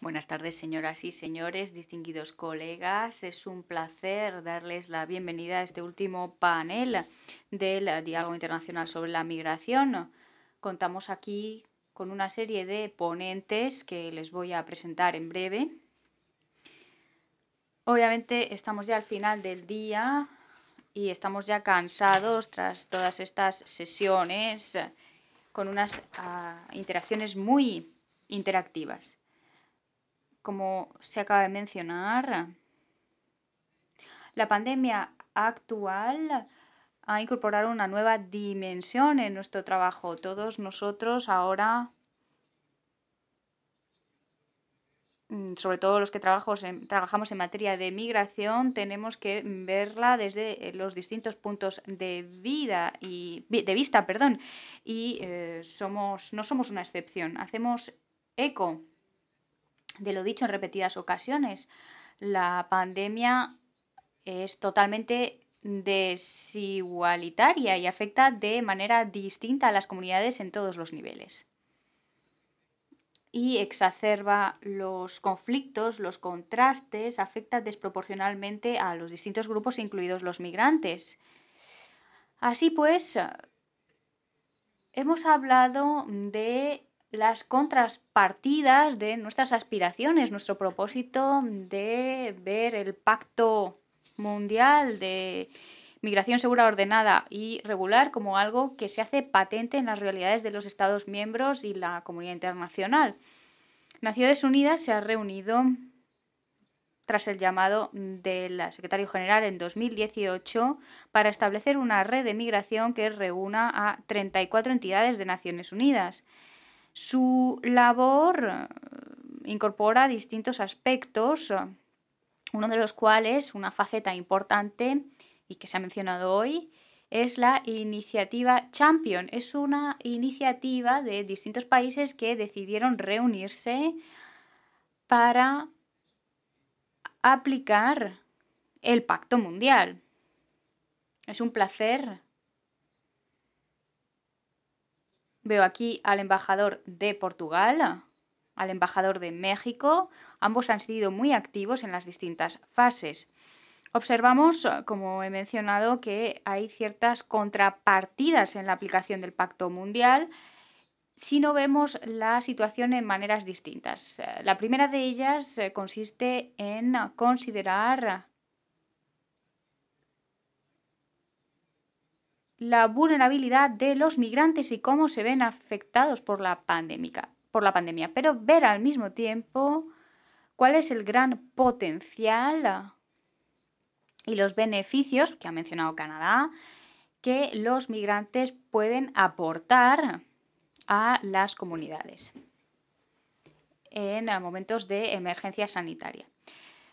Buenas tardes, señoras y señores, distinguidos colegas. Es un placer darles la bienvenida a este último panel del Diálogo Internacional sobre la Migración. Contamos aquí con una serie de ponentes que les voy a presentar en breve. Obviamente estamos ya al final del día y estamos ya cansados tras todas estas sesiones con unas ah, interacciones muy interactivas. Como se acaba de mencionar, la pandemia actual ha incorporado una nueva dimensión en nuestro trabajo. Todos nosotros ahora Mm, sobre todo los que trabajamos en materia de migración, tenemos que verla desde eh, los distintos puntos de vida y de vista, perdón, y eh, no somos una excepción. Hacemos eco de lo dicho en repetidas ocasiones. La pandemia es totalmente desigualitaria y afecta de manera distinta a las comunidades en todos los niveles y exacerba los conflictos, los contrastes, afecta desproporcionalmente a los distintos grupos, incluidos los migrantes. Así pues, hemos hablado de las contrapartidas de nuestras aspiraciones, nuestro propósito de ver el pacto mundial de migración segura, ordenada y regular como algo que se hace patente en las realidades de los Estados miembros y la comunidad internacional. Naciones Unidas se ha reunido tras el llamado del secretario general en 2018 para establecer una red de migración que reúna a 34 entidades de Naciones Unidas. Su labor eh, incorpora distintos aspectos, uno de los cuales, una faceta importante, y que se ha mencionado hoy es la iniciativa Champion. Es una iniciativa de distintos países que decidieron reunirse para aplicar el pacto mundial. Es un placer. Veo aquí al embajador de Portugal, al embajador de México. Ambos han sido muy activos en las distintas fases. Observamos, eh, como he mencionado, que hay ciertas contrapartidas en la aplicación del Pacto Mundial si no vemos la situación en maneras distintas. Eh, la primera de ellas eh, consiste en considerar la vulnerabilidad de los migrantes y cómo se ven afectados por la, pandemia, pero ver al mismo tiempo cuál es el gran potencial y los beneficios que ha mencionado Canadá que los migrantes pueden aportar a las comunidades en eh, momentos de emergencia sanitaria.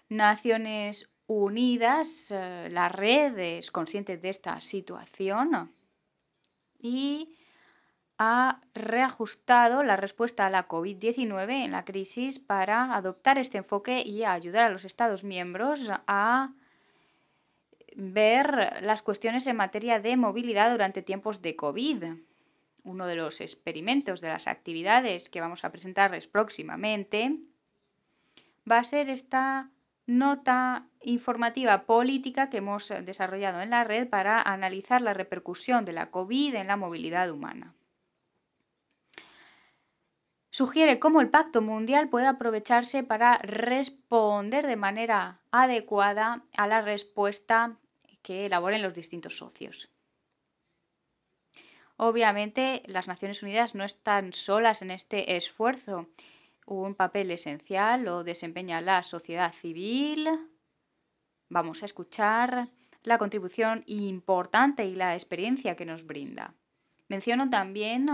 Naciones Unidas, eh, la red es consciente de esta situación y ha reajustado la respuesta a la COVID-19 en la crisis para adoptar este enfoque y ayudar a los Estados miembros a ver las cuestiones en materia de movilidad durante tiempos de COVID. Uno de los experimentos, de las actividades que vamos a presentarles próximamente, va a ser esta nota informativa política que hemos desarrollado en la red para analizar la repercusión de la COVID en la movilidad humana. Sugiere cómo el Pacto Mundial puede aprovecharse para responder de manera adecuada a la respuesta que elaboren los distintos socios. Obviamente, las Naciones Unidas no están solas en este esfuerzo. Un papel esencial lo desempeña la sociedad civil. Vamos a escuchar la contribución importante y la experiencia que nos brinda. Menciono también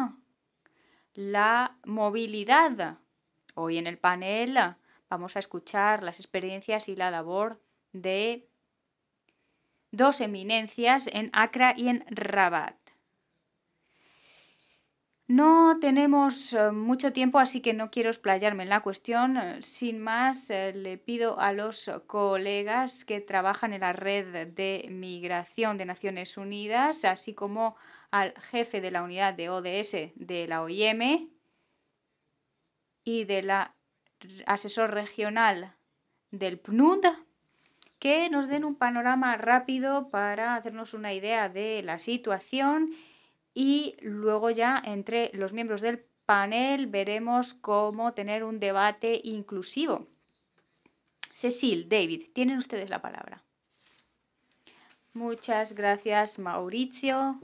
la movilidad. Hoy en el panel vamos a escuchar las experiencias y la labor de dos eminencias en Acra y en Rabat. No tenemos eh, mucho tiempo, así que no quiero explayarme en la cuestión. Eh, sin más, eh, le pido a los colegas que trabajan en la red de migración de Naciones Unidas, así como al jefe de la unidad de ODS de la OIM y del asesor regional del PNUD, que nos den un panorama rápido para hacernos una idea de la situación y luego ya entre los miembros del panel veremos cómo tener un debate inclusivo. Cecil, David, tienen ustedes la palabra. Muchas gracias, Mauricio.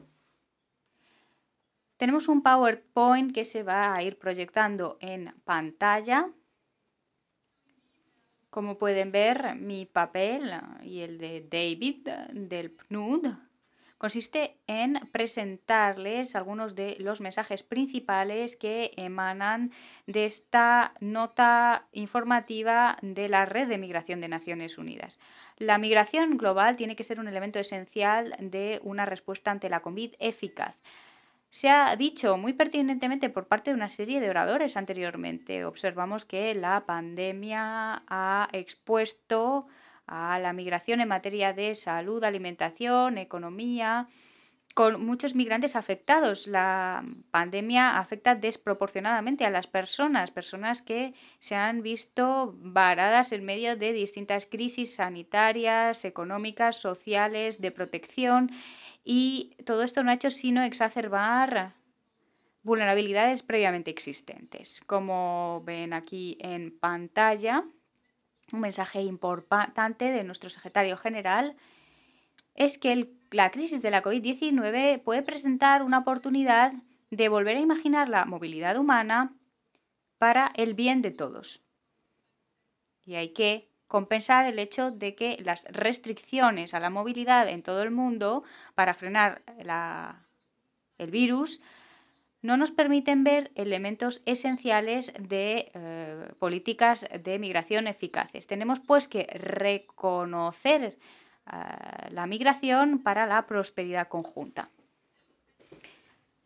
Tenemos un PowerPoint que se va a ir proyectando en pantalla. Como pueden ver, mi papel y el de David del PNUD consiste en presentarles algunos de los mensajes principales que emanan de esta nota informativa de la Red de Migración de Naciones Unidas. La migración global tiene que ser un elemento esencial de una respuesta ante la COVID eficaz. Se ha dicho muy pertinentemente por parte de una serie de oradores anteriormente. Observamos que la pandemia ha expuesto a la migración en materia de salud, alimentación, economía, con muchos migrantes afectados. La pandemia afecta desproporcionadamente a las personas, personas que se han visto varadas en medio de distintas crisis sanitarias, económicas, sociales, de protección y todo esto no ha hecho sino exacerbar vulnerabilidades previamente existentes. Como ven aquí en pantalla, un mensaje importante de nuestro secretario general es que la crisis de la COVID-19 puede presentar una oportunidad de volver a imaginar la movilidad humana para el bien de todos. Y hay que compensar el hecho de que las restricciones a la movilidad en todo el mundo para frenar el virus no nos permiten ver elementos esenciales de eh, políticas de migración eficaces. Tenemos pues que reconocer eh, la migración para la prosperidad conjunta.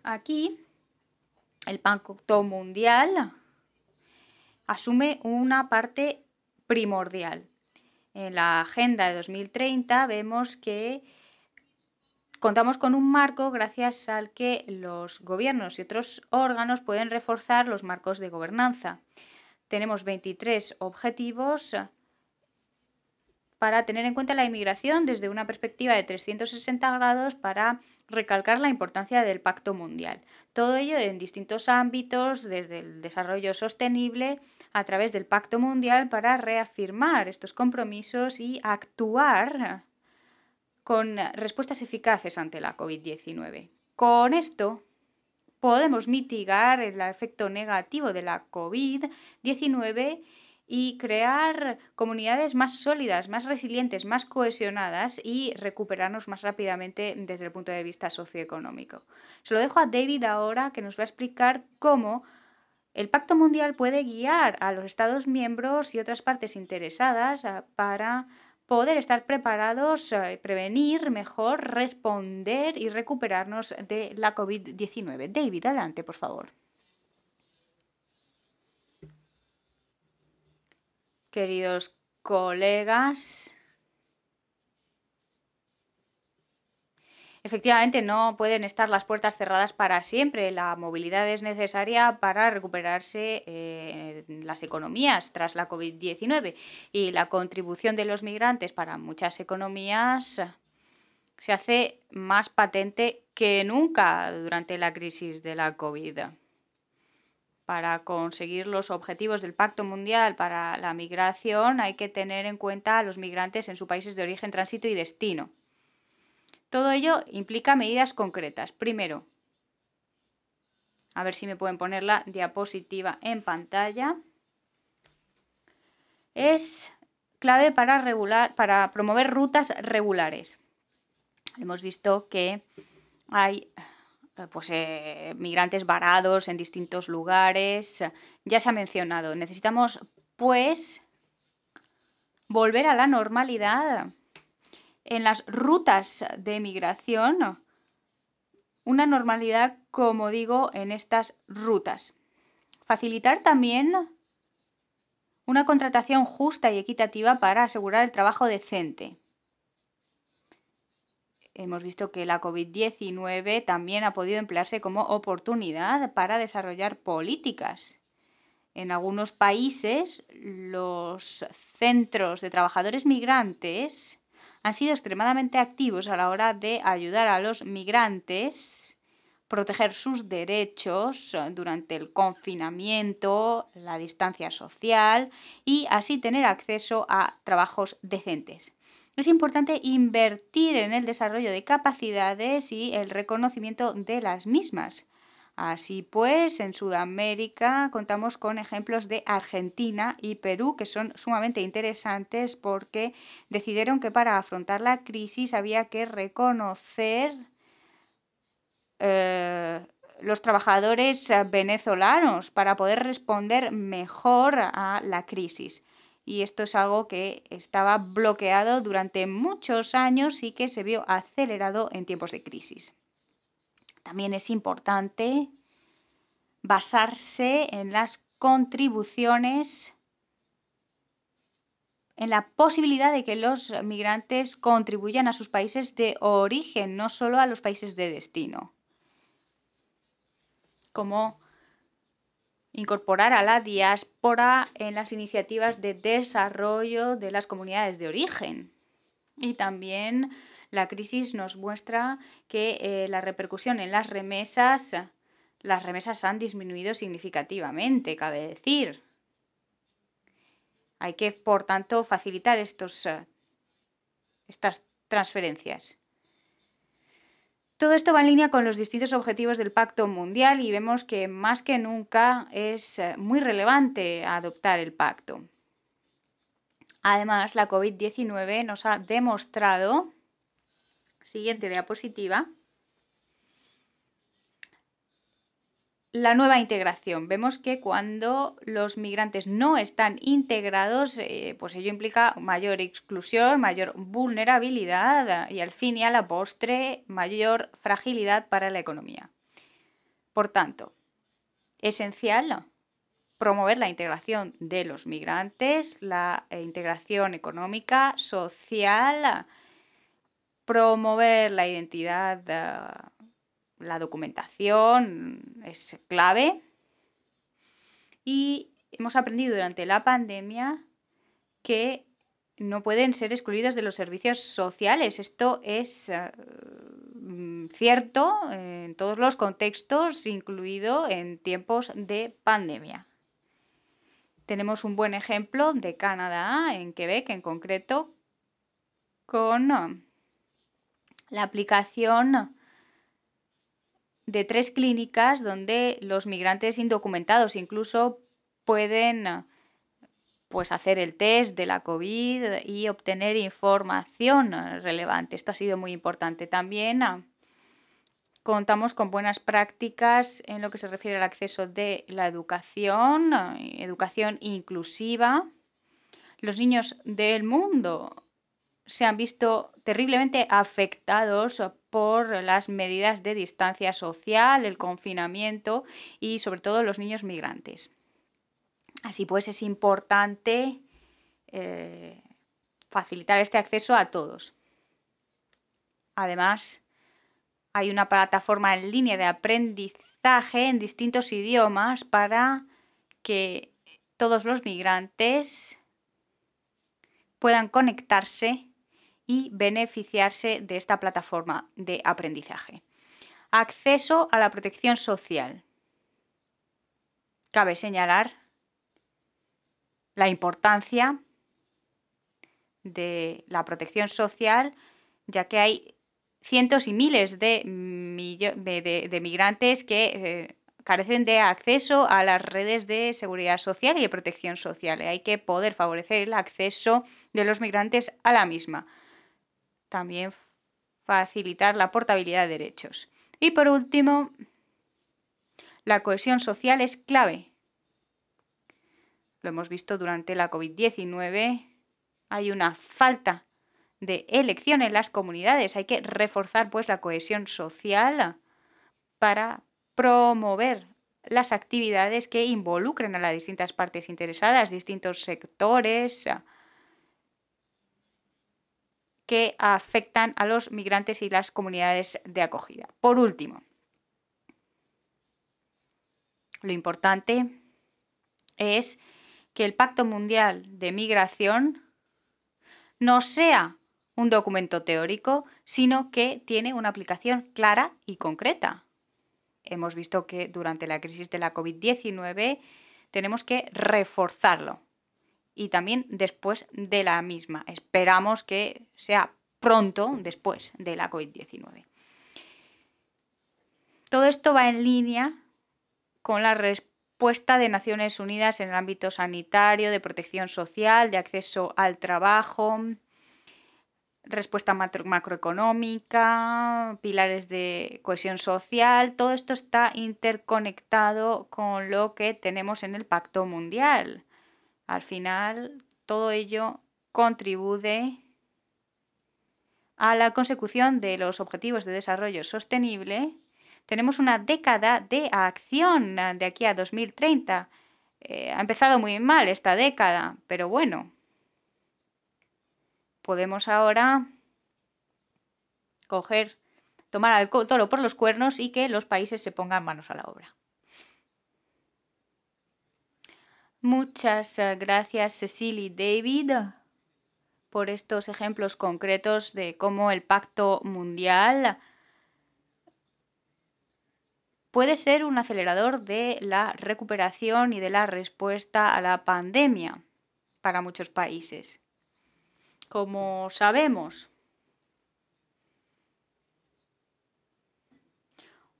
Aquí el Pacto Mundial asume una parte primordial. En la Agenda de 2030 vemos que contamos con un marco gracias al que los gobiernos y otros órganos pueden reforzar los marcos de gobernanza. Tenemos 23 objetivos para tener en cuenta la inmigración desde una perspectiva de 360 grados para recalcar la importancia del Pacto Mundial. Todo ello en distintos ámbitos, desde el desarrollo sostenible a través del Pacto Mundial para reafirmar estos compromisos y actuar con respuestas eficaces ante la COVID-19. Con esto podemos mitigar el efecto negativo de la COVID-19 y crear comunidades más sólidas, más resilientes, más cohesionadas y recuperarnos más rápidamente desde el punto de vista socioeconómico. Se lo dejo a David ahora que nos va a explicar cómo el Pacto Mundial puede guiar a los Estados miembros y otras partes interesadas ah, para poder estar preparados, eh, prevenir mejor, responder y recuperarnos de la COVID-19. David, adelante, por favor. queridos colegas. Efectivamente, no pueden estar las puertas cerradas para siempre. La movilidad es necesaria para recuperarse eh, las economías tras la COVID-19 y la contribución de los migrantes para muchas economías se hace más patente que nunca durante la crisis de la COVID para conseguir los objetivos del Pacto Mundial para la Migración hay que tener en cuenta a los migrantes en sus países de origen, tránsito y destino. Todo ello implica medidas concretas. Primero, a ver si me pueden poner la diapositiva en pantalla. Es clave para, para promover rutas regulares. Hemos visto que hay eh, pues, eh, migrantes varados en distintos lugares. Ya se ha mencionado, necesitamos pues volver a la normalidad en las rutas de migración. Una normalidad, como digo, en estas rutas. Facilitar también una contratación justa y equitativa para asegurar el trabajo decente hemos visto que la COVID-19 también ha podido emplearse como oportunidad para desarrollar políticas. En algunos países, los centros de trabajadores migrantes han sido extremadamente activos a la hora de ayudar a los migrantes proteger sus derechos durante el confinamiento, la distancia social y así tener acceso a trabajos decentes. Es importante invertir en el desarrollo de capacidades y el reconocimiento de las mismas. Así pues, en Sudamérica contamos con ejemplos de Argentina y Perú que son sumamente interesantes porque decidieron que para afrontar la crisis había que reconocer eh, los trabajadores eh, venezolanos para poder responder mejor a la crisis y esto es algo que estaba bloqueado durante muchos años y que se vio acelerado en tiempos de crisis. También es importante basarse en las contribuciones, en la posibilidad de que los migrantes contribuyan a sus países de origen, no solo a los países de destino. Como incorporar a la diáspora en las iniciativas de desarrollo de las comunidades de origen. Y también la crisis nos muestra que eh, la repercusión en las remesas, las remesas han disminuido significativamente, cabe decir. Hay que, por tanto, facilitar estos, estas transferencias. Todo esto va en línea con los distintos objetivos del Pacto Mundial y vemos que más que nunca es eh, muy relevante adoptar el pacto. Además, la COVID-19 nos ha demostrado, siguiente diapositiva, la nueva integración. Vemos que cuando los migrantes no están integrados, eh, pues ello implica mayor exclusión, mayor vulnerabilidad eh, y al fin y a la postre mayor fragilidad para la economía. Por tanto, esencial promover la integración de los migrantes, la eh, integración económica, social, promover la identidad la documentación es clave. Y hemos aprendido durante la pandemia que no pueden ser excluidos de los servicios sociales. Esto es eh, mm, cierto en todos los contextos, incluido en tiempos de pandemia. Tenemos un buen ejemplo de Canadá, en Quebec en concreto, con eh, la aplicación de tres clínicas donde los migrantes indocumentados incluso pueden eh, pues hacer el test de la COVID y obtener información eh, relevante. Esto ha sido muy importante también. Eh, contamos con buenas prácticas en lo que se refiere al acceso de la educación, educación inclusiva. Los niños del mundo se han visto terriblemente afectados por las medidas de distancia social, el confinamiento y sobre todo los niños migrantes. Así pues, es importante eh, facilitar este acceso a todos. Además, hay una plataforma en línea de aprendizaje en distintos idiomas para que todos los migrantes puedan conectarse y beneficiarse de esta plataforma de aprendizaje. Acceso a la protección social. Cabe señalar la importancia de la protección social, ya que hay cientos y miles de, migrantes que eh, carecen de acceso a las redes de seguridad social y de protección social. Hay que poder favorecer el acceso de los migrantes a la misma también facilitar la portabilidad de derechos. Y por último, la cohesión social es clave. Lo hemos visto durante la COVID-19. Hay una falta de elección en las comunidades. Hay que reforzar pues la cohesión social para promover las actividades que involucren a las distintas partes interesadas, distintos sectores, que afectan a los migrantes y las comunidades de acogida. Por último, lo importante es que el Pacto Mundial de Migración no sea un documento teórico, sino que tiene una aplicación clara y concreta. Hemos visto que durante la crisis de la COVID-19 tenemos que reforzarlo, y también después de la misma. Esperamos que sea pronto después de la COVID-19. Todo esto va en línea con la respuesta de Naciones Unidas en el ámbito sanitario, de protección social, de acceso al trabajo, respuesta macroeconómica, pilares de cohesión social, todo esto está interconectado con lo que tenemos en el Pacto Mundial al final, todo ello contribuye a la consecución de los Objetivos de Desarrollo Sostenible. Tenemos una década de acción ah, de aquí a 2030. Eh, ha empezado muy mal esta década, pero bueno, podemos ahora tomar al toro por los cuernos y que los países se pongan manos a la obra. Muchas eh, gracias, Cecily y David, por estos ejemplos concretos de cómo el Pacto Mundial puede ser un acelerador de la recuperación y de la respuesta a la pandemia para muchos países. Como sabemos,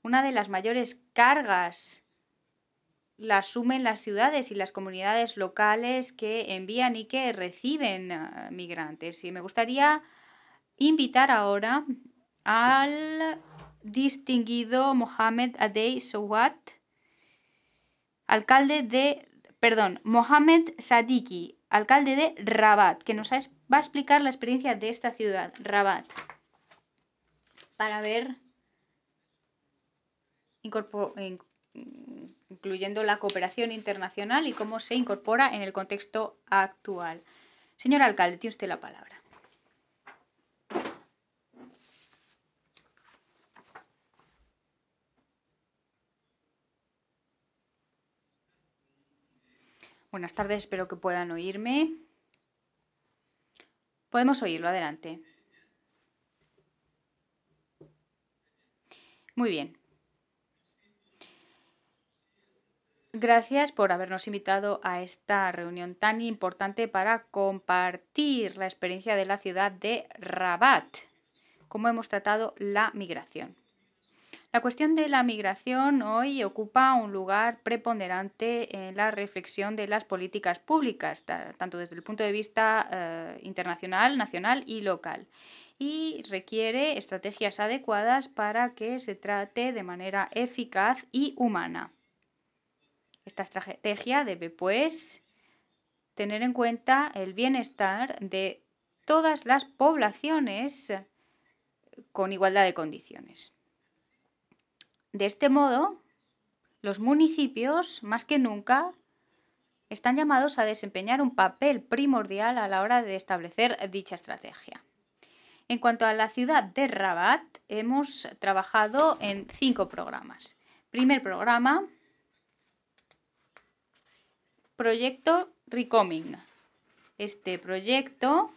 una de las mayores cargas la asumen las ciudades y las comunidades locales que envían y que reciben eh, migrantes. Y me gustaría invitar ahora al distinguido Mohamed Adey Sowat, alcalde de, perdón, Mohamed Sadiki, alcalde de Rabat, que nos va a explicar la experiencia de esta ciudad, Rabat, para ver incorpor incluyendo la cooperación internacional y cómo se incorpora en el contexto actual. Señor alcalde, tiene usted la palabra. Buenas tardes, espero que puedan oírme. Podemos oírlo, adelante. Muy bien. Gracias por habernos invitado a esta reunión tan importante para compartir la experiencia de la ciudad de Rabat, cómo hemos tratado la migración. La cuestión de la migración hoy ocupa un lugar preponderante en la reflexión de las políticas públicas, tanto desde el punto de vista eh, internacional, nacional y local y requiere estrategias adecuadas para que se trate de manera eficaz y humana. Esta estrategia debe, pues, tener en cuenta el bienestar de todas las poblaciones con igualdad de condiciones. De este modo, los municipios, más que nunca, están llamados a desempeñar un papel primordial a la hora de establecer dicha estrategia. En cuanto a la ciudad de Rabat, hemos trabajado en cinco programas. Primer programa, Proyecto Recoming. Este proyecto,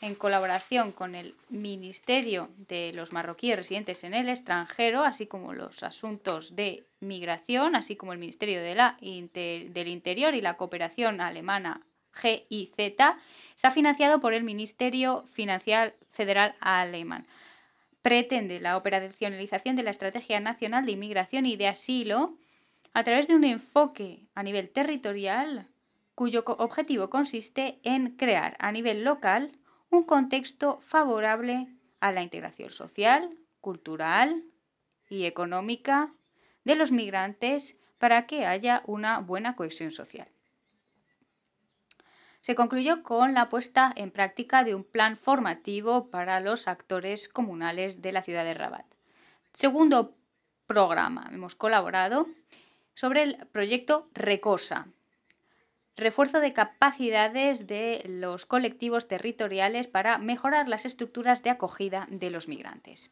en colaboración con el Ministerio de los Marroquíes Residentes en el Extranjero, así como los asuntos de migración, así como el Ministerio del Interior y la cooperación alemana GIZ, está financiado por el Ministerio Financial Federal Alemán pretende la operacionalización de la Estrategia Nacional de Inmigración y de Asilo a través de un enfoque a nivel territorial cuyo objetivo consiste en crear a nivel local un contexto favorable a la integración social, cultural y económica de los migrantes para que haya una buena cohesión social. Se concluyó con la puesta en práctica de un plan formativo para los actores comunales de la ciudad de Rabat. Segundo programa, hemos colaborado sobre el proyecto Recosa, refuerzo de capacidades de los colectivos territoriales para mejorar las estructuras de acogida de los migrantes.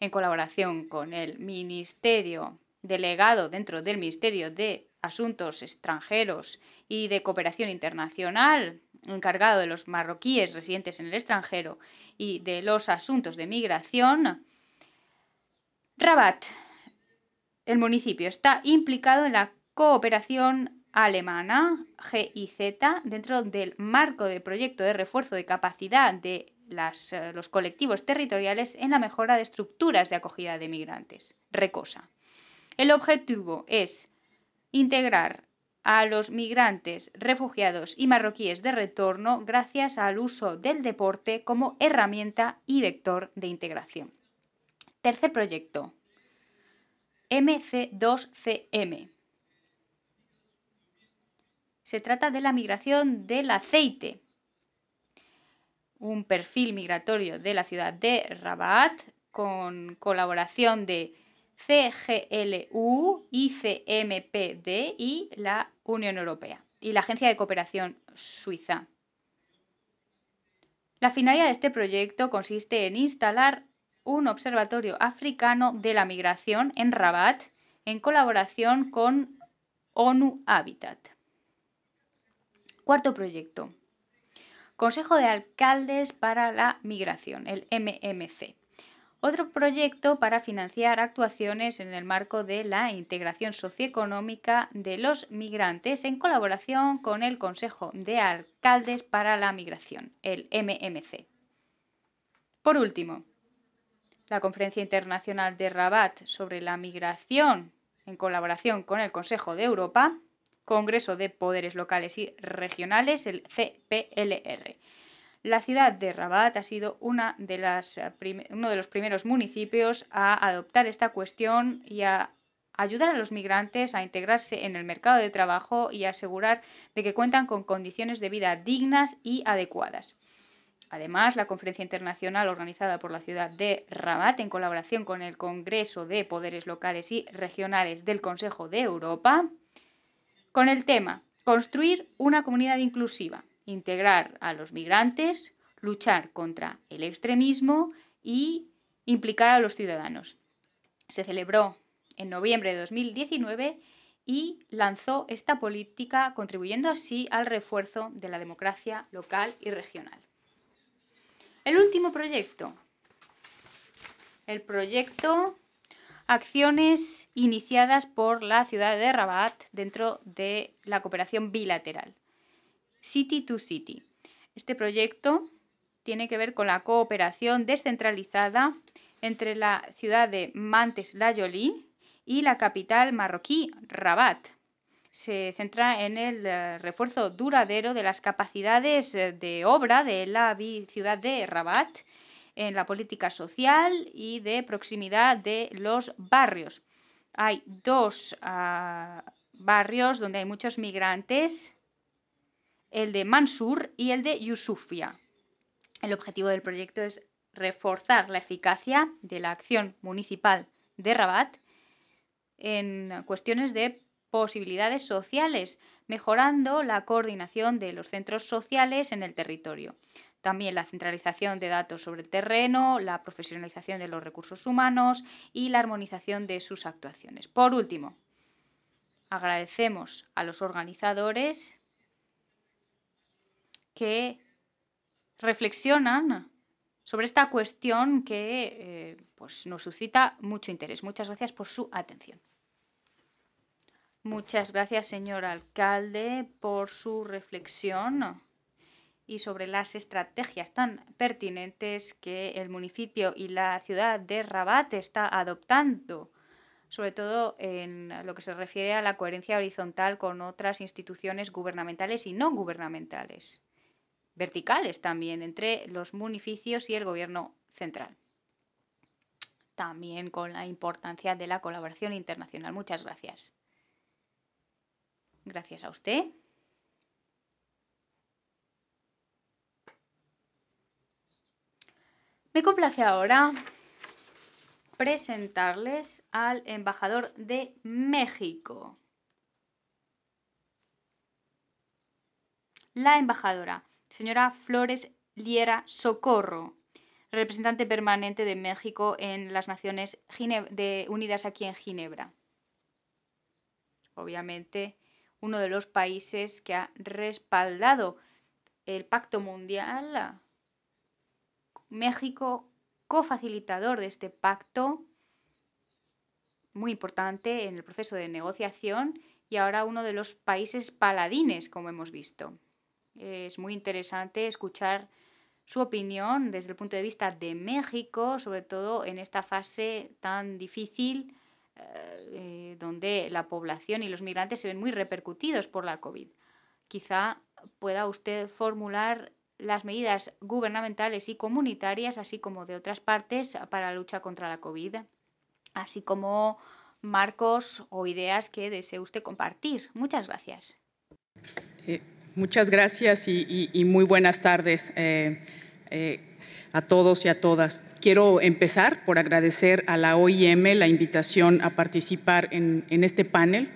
En colaboración con el Ministerio delegado dentro del Ministerio de Asuntos Extranjeros y de Cooperación Internacional, encargado de los marroquíes residentes en el extranjero y de los asuntos de migración, Rabat el municipio está implicado en la cooperación alemana GIZ dentro del marco del proyecto de refuerzo de capacidad de eh, los colectivos territoriales en la mejora de estructuras de acogida de migrantes, RECOSA. El objetivo es integrar a los migrantes, refugiados y marroquíes de retorno gracias al uso del deporte como herramienta y vector de integración. Tercer proyecto, MC2CM. Se trata de la migración del aceite. Un perfil migratorio de la ciudad de Rabat con colaboración de CGLU, ICMPD y la Unión Europea y la Agencia de Cooperación Suiza. La finalidad de este proyecto consiste en instalar un observatorio africano de la migración en Rabat en colaboración con ONU Habitat. Cuarto proyecto. Consejo de Alcaldes para la Migración, el MMC. Otro proyecto para financiar actuaciones en el marco de la integración socioeconómica de los migrantes en colaboración con el Consejo de Alcaldes para la Migración, el MMC. Por último, la Conferencia Internacional de Rabat sobre la Migración, en colaboración con el Consejo de Europa, Congreso de Poderes Locales y Regionales, el CPLR. La ciudad de Rabat ha sido una de uno de los primeros municipios a adoptar esta cuestión y a ayudar a los migrantes a integrarse en el mercado de trabajo y a asegurar de que cuentan con condiciones de vida dignas y adecuadas. Además, la conferencia internacional organizada por la ciudad de Rabat en colaboración con el Congreso de Poderes Locales y Regionales del Consejo de Europa, con el tema Construir una comunidad inclusiva, integrar a los migrantes, luchar contra el extremismo y implicar a los ciudadanos. Se celebró en noviembre de 2019 y lanzó esta política contribuyendo así al refuerzo de la democracia local y regional. El último proyecto. El proyecto Acciones iniciadas por la ciudad de Rabat dentro de la cooperación bilateral. City to City. Este proyecto tiene que ver con la cooperación descentralizada entre la ciudad de Mantes-la-Jolie y la capital marroquí, Rabat se centra en el eh, refuerzo duradero de las capacidades eh, de obra de la ciudad de Rabat en la política social y de proximidad de los barrios. Hay dos ah, barrios donde hay muchos migrantes, el de Mansur y el de Yusufia. El objetivo del proyecto es reforzar la eficacia de la acción municipal de Rabat en cuestiones de posibilidades sociales, mejorando la coordinación de los centros sociales en el territorio. También la centralización de datos sobre el terreno, la profesionalización de los recursos humanos y la armonización de sus actuaciones. Por último, agradecemos a los organizadores que reflexionan sobre esta cuestión que eh, pues nos suscita mucho interés. Muchas gracias por su atención. Muchas gracias, señor alcalde, por su reflexión y sobre las estrategias tan pertinentes que el municipio y la ciudad de Rabat está adoptando, sobre todo en lo que se refiere a la coherencia horizontal con otras instituciones gubernamentales y no gubernamentales, verticales también entre los municipios y el gobierno central. También con la importancia de la colaboración internacional. Muchas gracias. Gracias a usted. Me complace ahora presentarles al embajador de México. La embajadora, señora Flores Liera Socorro, representante permanente de México en las Naciones Unidas aquí en Ginebra. Obviamente, uno de los países que ha respaldado el Pacto Mundial. México, cofacilitador de este pacto, muy importante en el proceso de negociación y ahora uno de los países paladines, como hemos visto. Es muy interesante escuchar su opinión desde el punto de vista de México, sobre todo en esta fase tan difícil eh, donde la población y los migrantes se ven muy repercutidos por la COVID. Quizá pueda usted formular las medidas gubernamentales y comunitarias, así como de otras partes, para la lucha contra la COVID, así como marcos o ideas que desee usted compartir. Muchas gracias. Eh, muchas gracias y, muy buenas tardes. Eh, a todos y a todas. Quiero empezar por agradecer a la OIM la invitación a participar en, este panel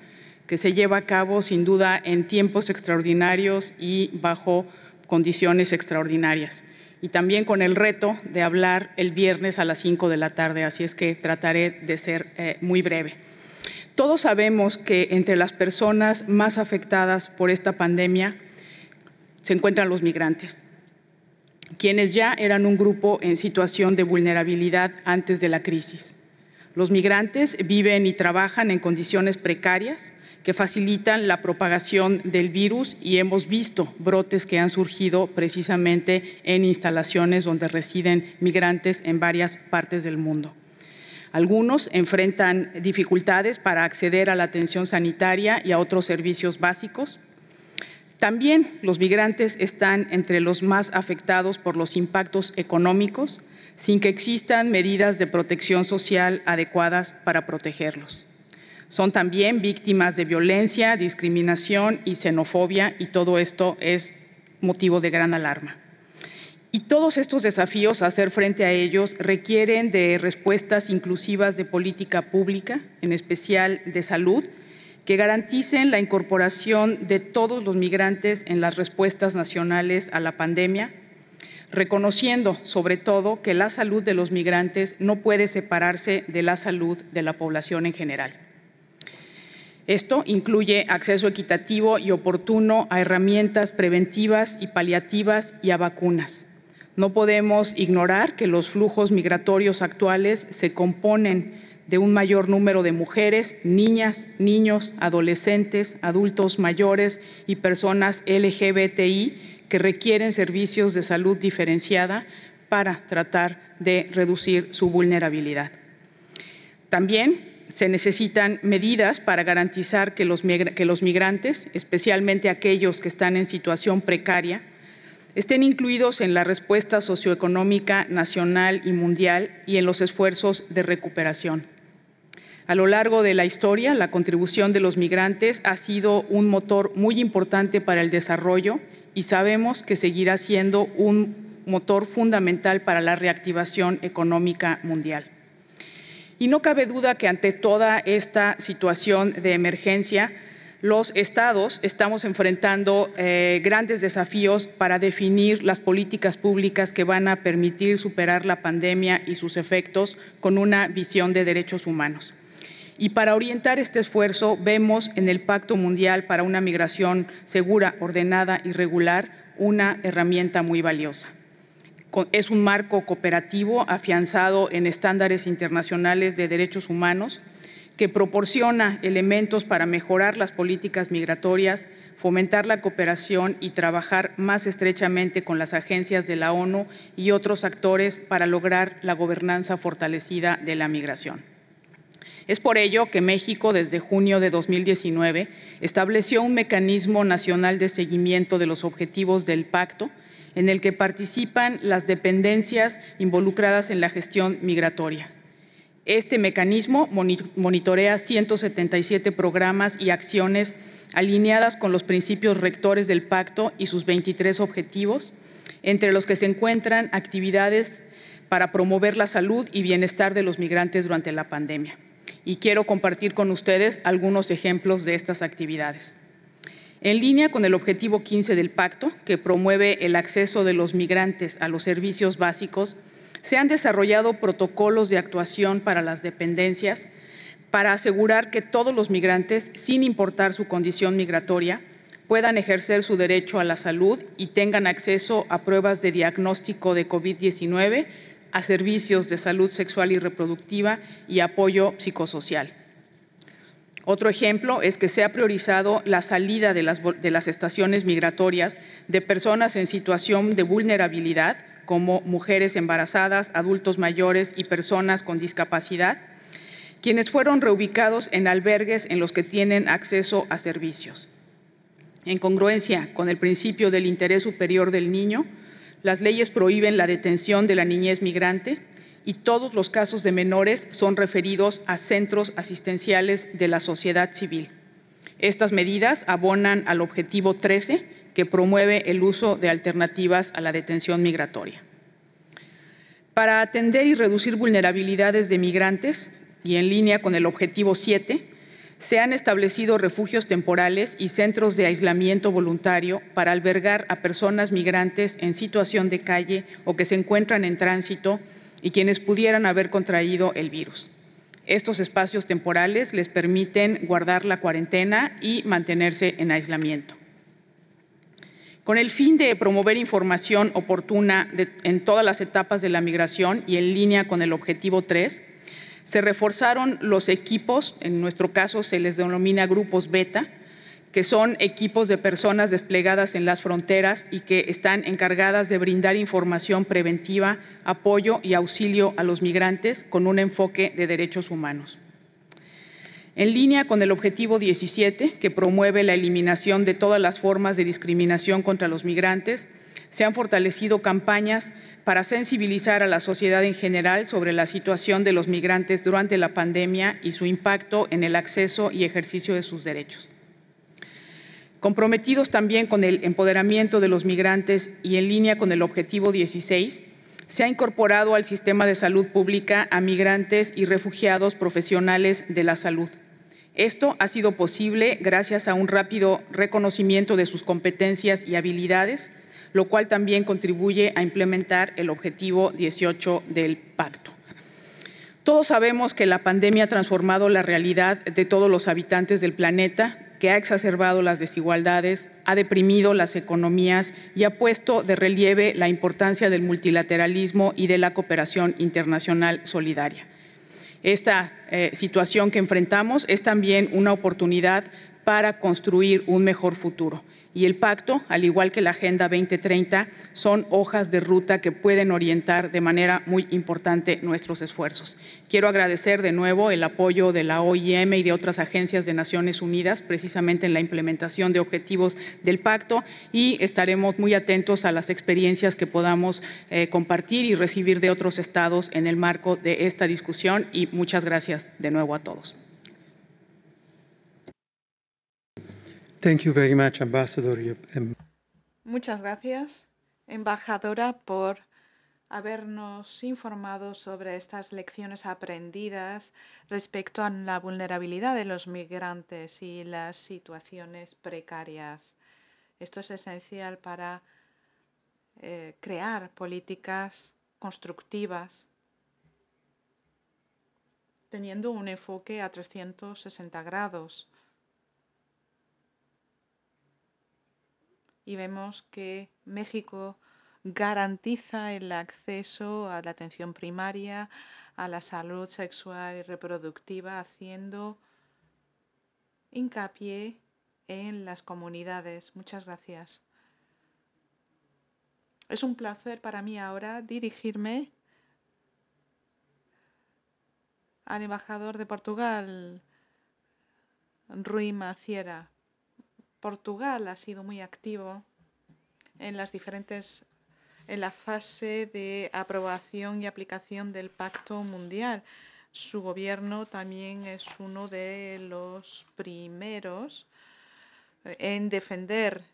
que se lleva a cabo sin duda en tiempos extraordinarios y bajo condiciones extraordinarias. Y también con el reto de hablar el viernes a las 5 de la tarde, así es que trataré de ser eh, muy breve. Todos sabemos que entre las personas más afectadas por esta pandemia se encuentran los migrantes quienes ya eran un grupo en situación de vulnerabilidad antes de la crisis. Los migrantes viven y trabajan en condiciones precarias que facilitan la propagación del virus y hemos visto brotes que han surgido precisamente en instalaciones donde residen migrantes en varias partes del mundo. Algunos enfrentan dificultades para acceder a la atención sanitaria y a otros servicios básicos. También los migrantes están entre los más afectados por los impactos económicos, sin que existan medidas de protección social adecuadas para protegerlos. Son también víctimas de violencia, discriminación y xenofobia y todo esto es motivo de gran alarma. Y todos estos desafíos, a hacer frente a ellos, requieren de respuestas inclusivas de política pública, en especial de salud, que garanticen la incorporación de todos los migrantes en las respuestas nacionales a la pandemia, reconociendo sobre todo que la salud de los migrantes no puede separarse de la salud de la población en general. Esto incluye acceso equitativo y oportuno a herramientas preventivas y paliativas y a vacunas. No podemos ignorar que los flujos migratorios actuales se componen de un mayor número de mujeres, niñas, niños, adolescentes, adultos mayores y personas LGBTI que requieren servicios de salud diferenciada para tratar de reducir su vulnerabilidad. También se necesitan medidas para garantizar que los, que los migrantes, especialmente aquellos que están en situación precaria, estén incluidos en la respuesta socioeconómica nacional y mundial y en los esfuerzos de recuperación. A lo largo de la historia, la contribución de los migrantes ha sido un motor muy importante para el desarrollo y sabemos que seguirá siendo un motor fundamental para la reactivación económica mundial. Y no cabe duda que ante toda esta situación de emergencia, los estados estamos enfrentando eh, grandes desafíos para definir las políticas públicas que van a permitir superar la pandemia y sus efectos con una visión de derechos humanos. Y para orientar este esfuerzo vemos en el Pacto Mundial para una Migración Segura, Ordenada y Regular una herramienta muy valiosa. Es un marco cooperativo afianzado en estándares internacionales de derechos humanos que proporciona elementos para mejorar las políticas migratorias, fomentar la cooperación y trabajar más estrechamente con las agencias de la ONU y otros actores para lograr la gobernanza fortalecida de la migración. Es por ello que México, desde junio de 2019, estableció un mecanismo nacional de seguimiento de los objetivos del pacto, en el que participan las dependencias involucradas en la gestión migratoria. Este mecanismo monitorea 177 programas y acciones alineadas con los principios rectores del pacto y sus 23 objetivos, entre los que se encuentran actividades para promover la salud y bienestar de los migrantes durante la pandemia y quiero compartir con ustedes algunos ejemplos de estas actividades. En línea con el objetivo 15 del pacto, que promueve el acceso de los migrantes a los servicios básicos, se han desarrollado protocolos de actuación para las dependencias para asegurar que todos los migrantes, sin importar su condición migratoria, puedan ejercer su derecho a la salud y tengan acceso a pruebas de diagnóstico de COVID-19 a servicios de salud sexual y reproductiva y apoyo psicosocial. Otro ejemplo es que se ha priorizado la salida de las, de las estaciones migratorias de personas en situación de vulnerabilidad, como mujeres embarazadas, adultos mayores y personas con discapacidad, quienes fueron reubicados en albergues en los que tienen acceso a servicios. En congruencia con el principio del interés superior del niño, las leyes prohíben la detención de la niñez migrante y todos los casos de menores son referidos a centros asistenciales de la sociedad civil. Estas medidas abonan al objetivo 13, que promueve el uso de alternativas a la detención migratoria. Para atender y reducir vulnerabilidades de migrantes, y en línea con el objetivo 7, se han establecido refugios temporales y centros de aislamiento voluntario para albergar a personas migrantes en situación de calle o que se encuentran en tránsito y quienes pudieran haber contraído el virus. Estos espacios temporales les permiten guardar la cuarentena y mantenerse en aislamiento. Con el fin de promover información oportuna en todas las etapas de la migración y en línea con el objetivo 3, se reforzaron los equipos, en nuestro caso se les denomina grupos beta, que son equipos de personas desplegadas en las fronteras y que están encargadas de brindar información preventiva, apoyo y auxilio a los migrantes con un enfoque de derechos humanos. En línea con el objetivo 17, que promueve la eliminación de todas las formas de discriminación contra los migrantes, se han fortalecido campañas para sensibilizar a la sociedad en general sobre la situación de los migrantes durante la pandemia y su impacto en el acceso y ejercicio de sus derechos. Comprometidos también con el empoderamiento de los migrantes y en línea con el objetivo 16, se ha incorporado al sistema de salud pública a migrantes y refugiados profesionales de la salud. Esto ha sido posible gracias a un rápido reconocimiento de sus competencias y habilidades, lo cual también contribuye a implementar el objetivo 18 del pacto. Todos sabemos que la pandemia ha transformado la realidad de todos los habitantes del planeta, que ha exacerbado las desigualdades, ha deprimido las economías y ha puesto de relieve la importancia del multilateralismo y de la cooperación internacional solidaria. Esta eh, situación que enfrentamos es también una oportunidad para construir un mejor futuro y el pacto, al igual que la Agenda 2030, son hojas de ruta que pueden orientar de manera muy importante nuestros esfuerzos. Quiero agradecer de nuevo el apoyo de la OIM y de otras agencias de Naciones Unidas, precisamente en la implementación de objetivos del pacto, y estaremos muy atentos a las experiencias que podamos eh, compartir y recibir de otros estados en el marco de esta discusión. Y muchas gracias de nuevo a todos. Em, Muchas gracias, embajadora, por habernos informado sobre estas lecciones aprendidas respecto a la vulnerabilidad de los migrantes y las situaciones precarias. Esto es esencial para eh, crear políticas constructivas teniendo un enfoque a 360 grados y vemos que México garantiza el acceso a la atención primaria, a la salud sexual y reproductiva, haciendo hincapié en las comunidades. Muchas gracias. Es un placer para mí ahora dirigirme al embajador de Portugal, Rui Maciera. Portugal ha sido muy activo en las diferentes en la fase de aprobación y aplicación del Pacto Mundial. Su gobierno también es uno de los primeros eh, en defender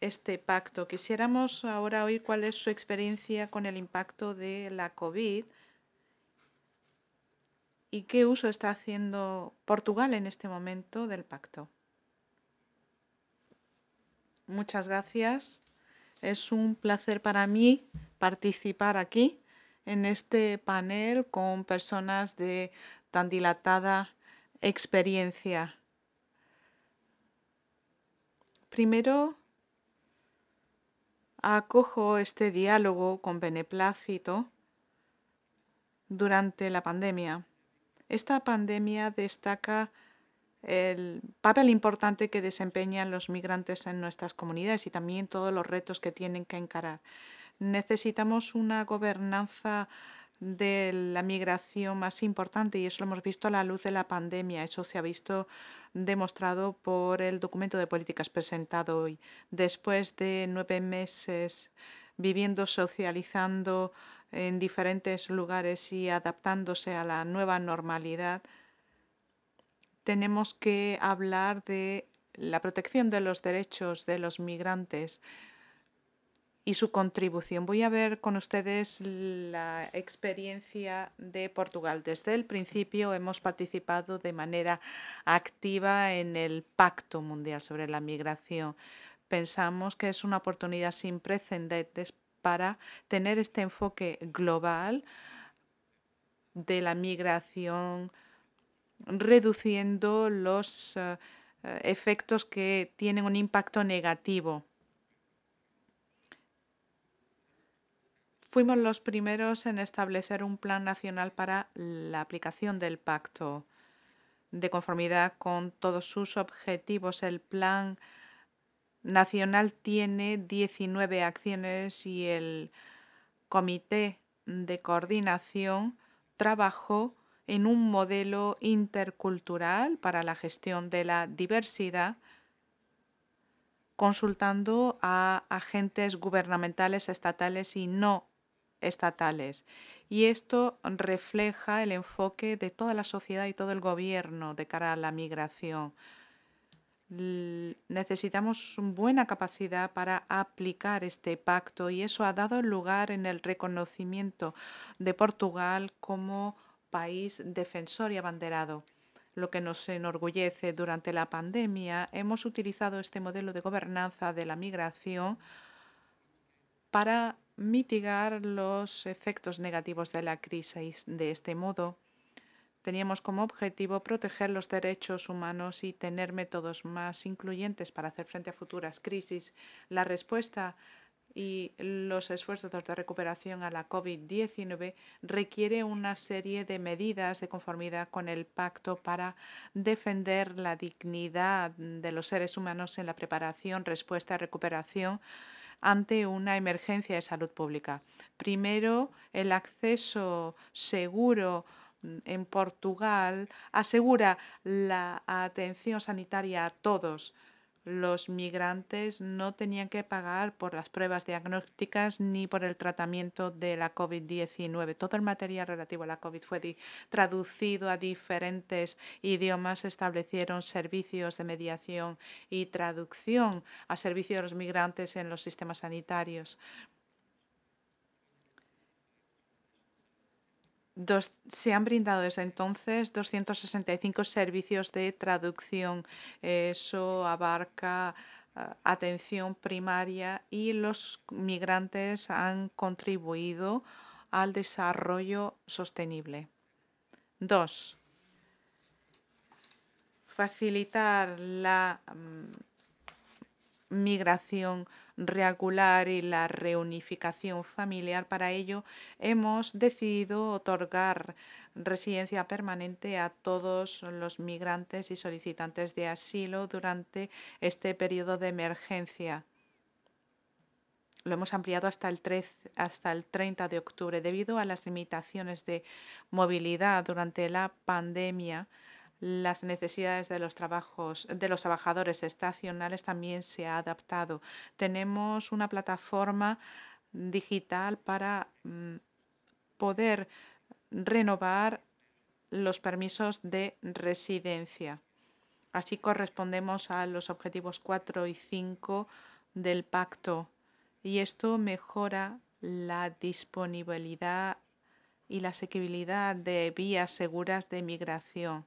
este pacto. Quisiéramos ahora oír cuál es su experiencia con el impacto de la COVID y qué uso está haciendo Portugal en este momento del pacto muchas gracias. Es un placer para mí participar aquí en este panel con personas de tan dilatada experiencia. Primero, acojo este diálogo con beneplácito durante la pandemia. Esta pandemia destaca el papel importante que desempeñan los migrantes en nuestras comunidades y también todos los retos que tienen que encarar. Necesitamos una gobernanza de la migración más importante y eso lo hemos visto a la luz de la pandemia. Eso se ha visto demostrado por el documento de políticas presentado hoy. Después de nueve meses viviendo, socializando en diferentes lugares y adaptándose a la nueva normalidad, tenemos que hablar de la protección de los derechos de los migrantes y su contribución. Voy a ver con ustedes la experiencia de Portugal. Desde el principio hemos participado de manera activa en el Pacto Mundial sobre la Migración. Pensamos que es una oportunidad sin precedentes para tener este enfoque global de la migración reduciendo los eh, eh, efectos que tienen un impacto negativo. Fuimos los primeros en establecer un plan nacional para la aplicación del pacto. De conformidad con todos sus objetivos, el plan nacional tiene 19 acciones y el comité de coordinación trabajó en un modelo intercultural para la gestión de la diversidad, consultando a agentes gubernamentales, estatales y no estatales. Y esto refleja el enfoque de toda la sociedad y todo el gobierno de cara a la migración. Necesitamos buena capacidad para aplicar este pacto y eso ha dado lugar en el reconocimiento de Portugal como país defensor y abanderado. Lo que nos enorgullece durante la pandemia, hemos utilizado este modelo de gobernanza de la migración para mitigar los efectos negativos de la crisis. De este modo, teníamos como objetivo proteger los derechos humanos y tener métodos más incluyentes para hacer frente a futuras crisis. La respuesta y los esfuerzos de recuperación a la COVID-19 requiere una serie de medidas de conformidad con el pacto para defender la dignidad de los seres humanos en la preparación, respuesta y recuperación ante una emergencia de salud pública. Primero, el acceso seguro en Portugal asegura la atención sanitaria a todos los migrantes no tenían que pagar por las pruebas diagnósticas ni por el tratamiento de la COVID-19. Todo el material relativo a la COVID fue traducido a diferentes idiomas. Establecieron servicios de mediación y traducción a servicio de los migrantes en los sistemas sanitarios. se han brindado desde entonces 265 servicios de traducción. Eso abarca ah, atención primaria y los migrantes han contribuido al desarrollo sostenible. Dos, facilitar la mm, migración regular y la reunificación familiar. Para ello hemos decidido otorgar residencia permanente a todos los migrantes y solicitantes de asilo durante este periodo de emergencia lo hemos ampliado hasta el, hasta el 30 de octubre. Debido a las limitaciones de movilidad durante la pandemia, las necesidades de los trabajos de los trabajadores estacionales también se ha adaptado. Tenemos una plataforma digital para mm, poder renovar los permisos de residencia. Así correspondemos a los objetivos 4 y 5 del pacto y esto mejora la disponibilidad y la asequibilidad de vías seguras de migración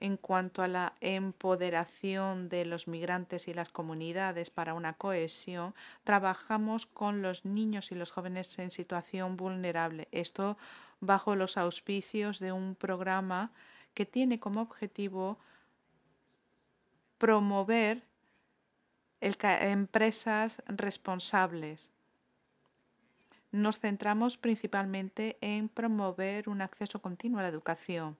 en cuanto a la empoderación de los migrantes y las comunidades para una cohesión, trabajamos con los niños y los jóvenes en situación vulnerable. Esto bajo los auspicios de un programa que tiene como objetivo promover empresas responsables. Nos centramos principalmente en promover un acceso continuo a la educación.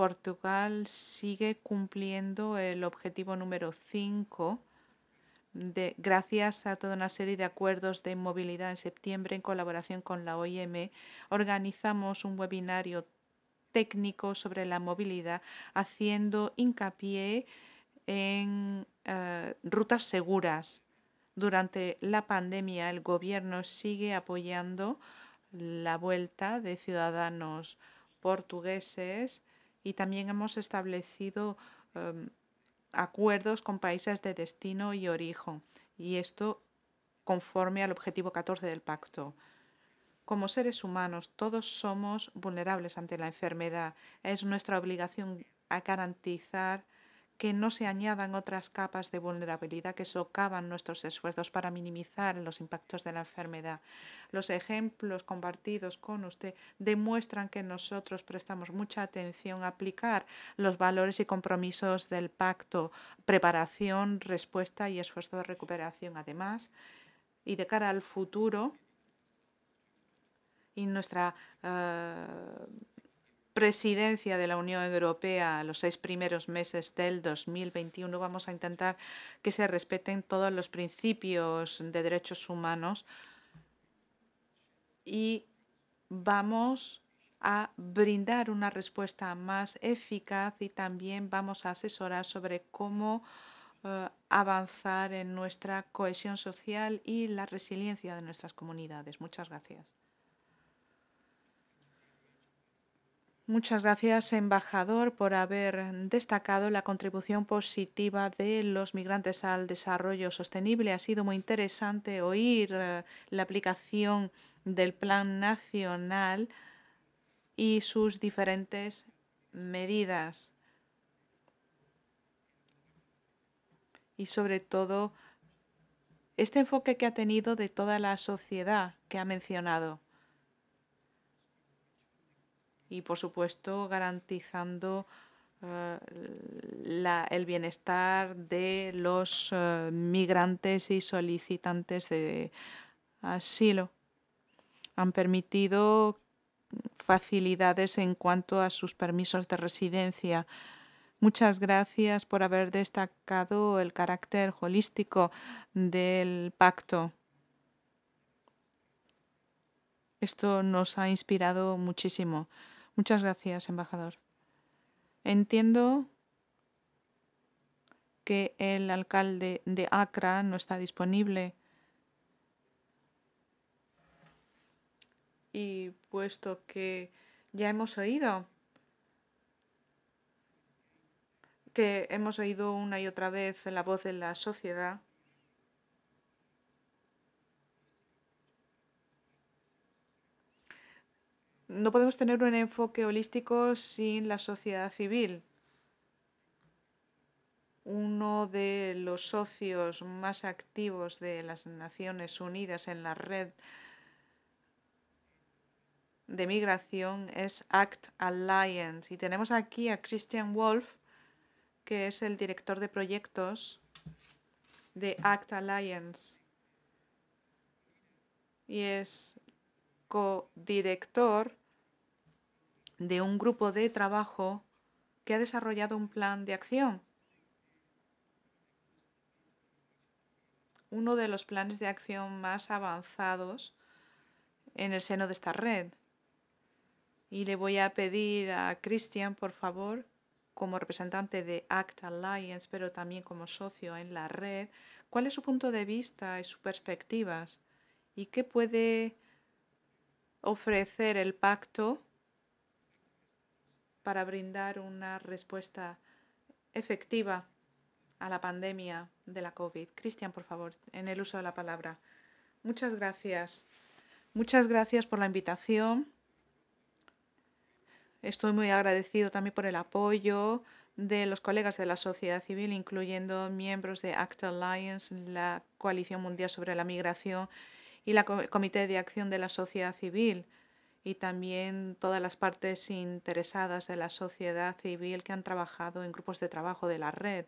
Portugal sigue cumpliendo el objetivo número 5 gracias a toda una serie de acuerdos de movilidad en septiembre en colaboración con la OIM, organizamos un webinario técnico sobre la movilidad haciendo hincapié en eh, rutas seguras. Durante la pandemia el gobierno sigue apoyando la vuelta de ciudadanos portugueses y también hemos establecido em, acuerdos con países de destino y origen y esto conforme al objetivo 14 del pacto. Como seres humanos, todos somos vulnerables ante la enfermedad. Es nuestra obligación a garantizar que no se añadan otras capas de vulnerabilidad que socavan nuestros esfuerzos para minimizar los impactos de la enfermedad. Los ejemplos compartidos con usted demuestran que nosotros prestamos mucha atención a aplicar los valores y compromisos del pacto, preparación, respuesta y esfuerzo de recuperación. Además, y de cara al futuro, y nuestra eh, presidencia de la Unión Europea los seis primeros meses del 2021 vamos a intentar que se respeten todos los principios de derechos humanos y vamos a brindar una respuesta más eficaz y también vamos a asesorar sobre cómo eh, avanzar en nuestra cohesión social y la resiliencia de nuestras comunidades. Muchas gracias. Muchas gracias, embajador, por haber destacado la contribución positiva de los migrantes al desarrollo sostenible. Ha sido muy interesante oír eh, la aplicación del Plan Nacional y sus diferentes medidas. Y sobre todo, este enfoque que ha tenido de toda la sociedad que ha mencionado y, por supuesto, garantizando eh, el bienestar de los eh, migrantes y solicitantes de asilo. Han permitido facilidades en cuanto a sus permisos de residencia. Muchas gracias por haber destacado el carácter holístico del pacto. Esto nos ha inspirado muchísimo. Muchas gracias, embajador. Entiendo que el alcalde de Accra no está disponible. Y puesto que ya hemos oído que hemos oído una y otra vez la voz de la sociedad, No podemos tener un enfoque holístico sin la sociedad civil. Uno de los socios más activos de las Naciones Unidas en la red de migración es Act Alliance. Y tenemos aquí a Christian Wolf, que es el director de proyectos de Act Alliance y es codirector de un grupo de trabajo que ha desarrollado un plan de acción. Uno de los planes de acción más avanzados en el seno de esta red. Y le voy a pedir a Christian, por favor, como representante de ACT Alliance, pero también como socio en la red, cuál es su punto de vista y sus perspectivas y qué puede ofrecer el pacto para brindar una respuesta efectiva a la pandemia de la COVID. Cristian, por favor, en el uso de la palabra. Muchas gracias. Muchas gracias por la invitación. Estoy muy agradecido también por el apoyo de los colegas de la sociedad civil, incluyendo miembros de ACT Alliance, la Coalición Mundial sobre la Migración y la Comité de Acción de la Sociedad Civil y también todas las partes interesadas de la sociedad civil que han trabajado en grupos de trabajo de la red.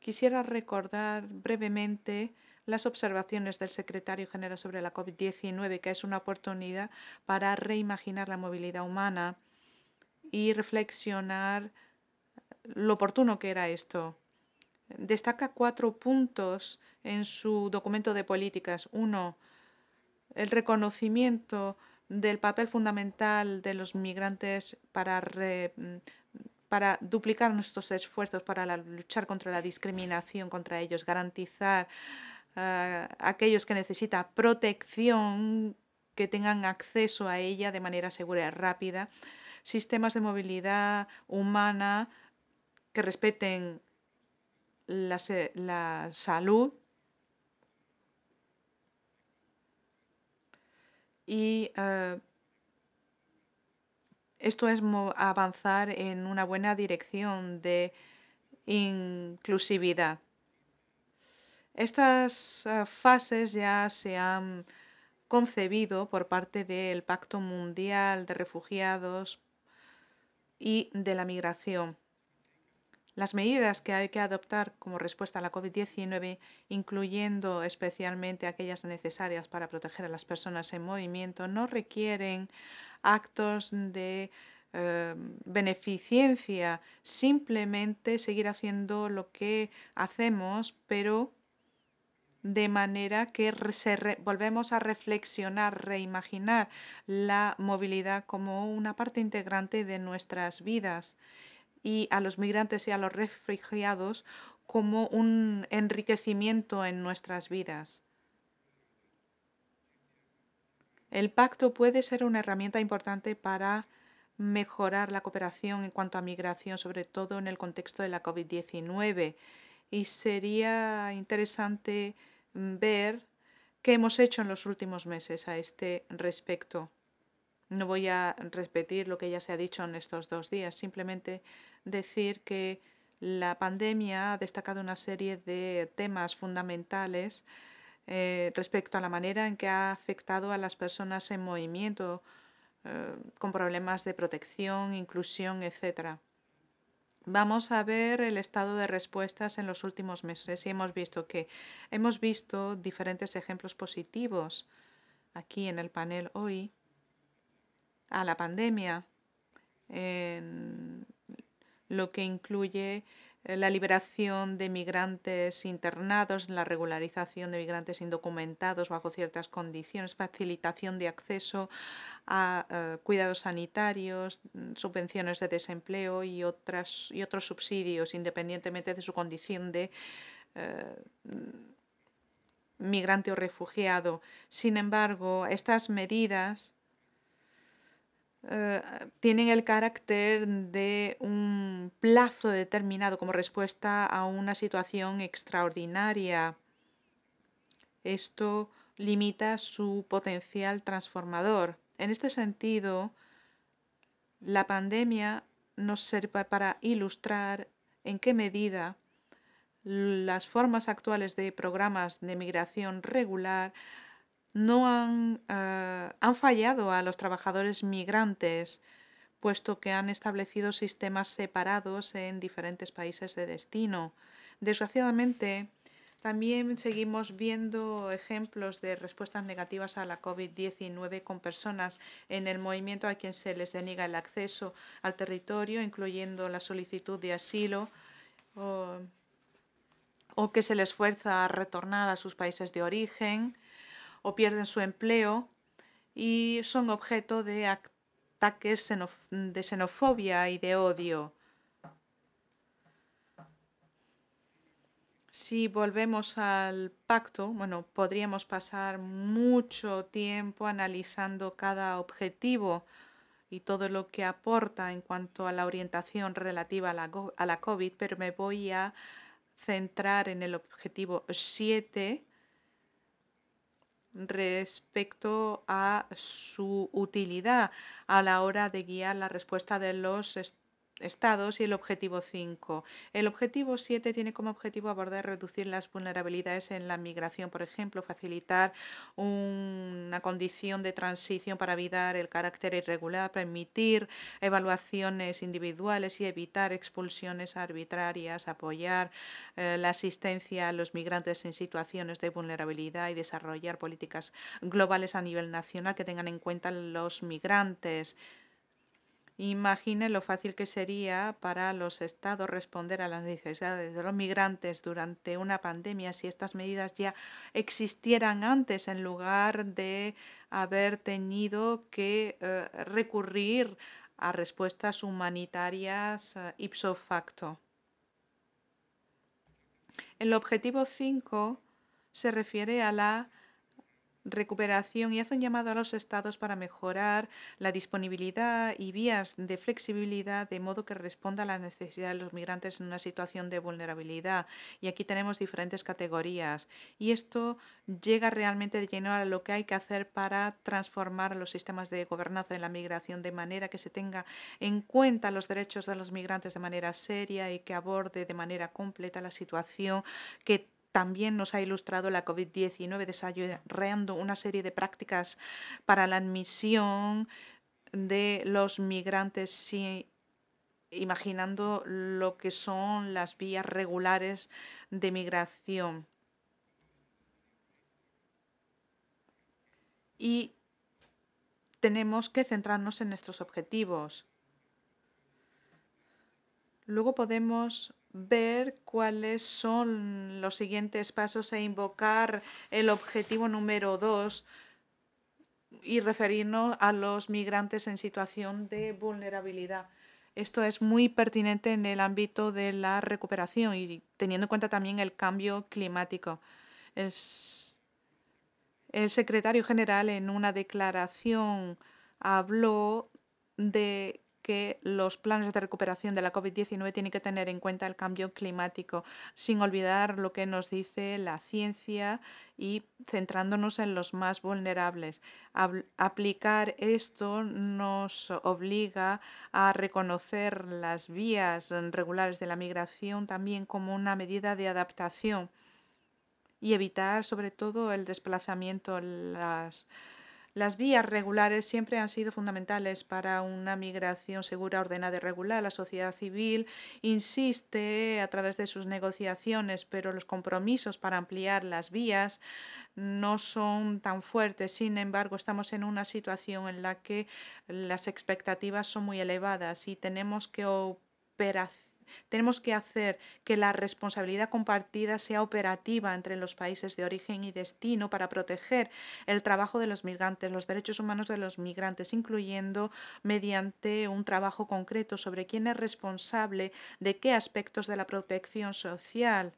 Quisiera recordar brevemente las observaciones del secretario general sobre la COVID-19, que es una oportunidad para reimaginar la movilidad humana y reflexionar lo oportuno que era esto. Destaca cuatro puntos en su documento de políticas. Uno, el reconocimiento del papel fundamental de los migrantes para, mm, duplicar nuestros esfuerzos para luchar contra la discriminación contra ellos, garantizar a ah, aquellos que necesitan protección que tengan acceso a ella de manera segura y rápida, sistemas de movilidad humana que respeten eh, la salud y eh, esto es avanzar en una buena dirección de inclusividad. Estas eh, fases ya se han concebido por parte del Pacto Mundial de Refugiados y de la Migración. Las medidas que hay que adoptar como respuesta a la COVID-19, incluyendo especialmente aquellas necesarias para proteger a las personas en movimiento, no requieren actos de eh, beneficencia, simplemente seguir haciendo lo que hacemos, pero de manera que volvemos a reflexionar, reimaginar la movilidad como una parte integrante de nuestras vidas y a los migrantes y a los refugiados como un enriquecimiento en nuestras vidas. El pacto puede ser una herramienta importante para mejorar la cooperación en cuanto a migración, sobre todo en el contexto de la COVID-19. Y sería interesante ver qué hemos hecho en los últimos meses a este respecto. No voy a repetir lo que ya se ha dicho en estos dos días, simplemente decir que la pandemia ha destacado una serie de temas fundamentales eh, respecto a la manera en que ha afectado a las personas en movimiento, eh, con problemas de protección, inclusión, etc. Vamos a ver el estado de respuestas en los últimos meses y hemos visto que hemos visto diferentes ejemplos positivos aquí en el panel hoy a la pandemia, lo que incluye eh, la liberación de migrantes internados, la regularización de migrantes indocumentados bajo ciertas condiciones, facilitación de acceso a eh, cuidados sanitarios, subvenciones de desempleo y, otras, y otros subsidios, independientemente de su condición de eh, migrante o refugiado. Sin embargo, estas medidas eh, tienen el carácter de un plazo determinado como respuesta a una situación extraordinaria. Esto limita su potencial transformador. En este sentido, la pandemia nos sirve para ilustrar en qué medida las formas actuales de programas de migración regular no ah, han, fallado a los trabajadores migrantes, puesto que han establecido sistemas separados en diferentes países de destino. Desgraciadamente, también seguimos viendo ejemplos de respuestas negativas a la COVID-19 con personas en el movimiento a quienes se les deniega el acceso al territorio, incluyendo la solicitud de asilo. O, o que se les fuerza a retornar a sus países de origen o pierden su empleo y son objeto de ataques de xenofobia y de odio. Si volvemos al pacto, bueno, podríamos pasar mucho tiempo analizando cada objetivo y todo lo que aporta en cuanto a la orientación relativa a la, COVID, pero me voy a centrar en el objetivo 7 respecto a su utilidad a la hora de guiar la respuesta de los estudiantes estados y el objetivo 5. El objetivo 7 tiene como objetivo abordar reducir las vulnerabilidades en la migración, por ejemplo, facilitar una condición de transición para evitar el carácter irregular, permitir evaluaciones individuales y evitar expulsiones arbitrarias, apoyar eh, la asistencia a los migrantes en situaciones de vulnerabilidad y desarrollar políticas globales a nivel nacional que tengan en cuenta los migrantes. Imagine lo fácil que sería para los estados responder a las necesidades de los migrantes durante una pandemia si estas medidas ya existieran antes en lugar de haber tenido que eh, recurrir a respuestas humanitarias eh, ipso facto. El objetivo 5 se refiere a la recuperación y hace un llamado a los estados para mejorar la disponibilidad y vías de flexibilidad de modo que responda a las necesidades de los migrantes en una situación de vulnerabilidad. Y aquí tenemos diferentes categorías. Y esto llega realmente de lleno a lo que hay que hacer para transformar los sistemas de gobernanza de la migración de manera que se tenga en cuenta los derechos de los migrantes de manera seria y que aborde de manera completa la situación que también nos ha ilustrado la COVID-19 desarrollando una serie de prácticas para la admisión de los migrantes imaginando lo que son las vías regulares de migración. Y tenemos que centrarnos en nuestros objetivos. Luego podemos ver cuáles son los siguientes pasos e invocar el objetivo número dos y referirnos a los migrantes en situación de vulnerabilidad. Esto es muy pertinente en el ámbito de la recuperación y teniendo en cuenta también el cambio climático. El, el secretario general en una declaración habló de que los planes de recuperación de la COVID-19 tienen que tener en cuenta el cambio climático, sin olvidar lo que nos dice la ciencia y centrándonos en los más vulnerables. aplicar esto nos obliga a reconocer las vías regulares de la migración también como una medida de adaptación y evitar sobre todo el desplazamiento, las las vías regulares siempre han sido fundamentales para una migración segura, ordenada y regular. La sociedad civil insiste a través de sus negociaciones, pero los compromisos para ampliar las vías no son tan fuertes. Sin embargo, estamos en una situación en la que las expectativas son muy elevadas y tenemos que operar tenemos que hacer que la responsabilidad compartida sea operativa entre los países de origen y destino para proteger el trabajo de los migrantes, los derechos humanos de los migrantes, incluyendo mediante un trabajo concreto sobre quién es responsable de qué aspectos de la protección social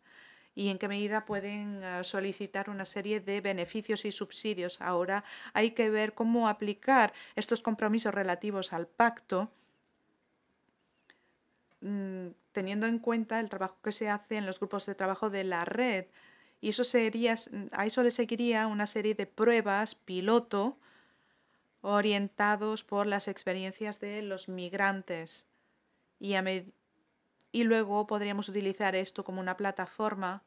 y en qué medida pueden eh, solicitar una serie de beneficios y subsidios. Ahora hay que ver cómo aplicar estos compromisos relativos al pacto Mm, teniendo en cuenta el trabajo que se hace en los grupos de trabajo de la red. Y eso sería, a eso le seguiría una serie de pruebas piloto orientados por las experiencias de los migrantes. Y, y luego podríamos utilizar esto como una plataforma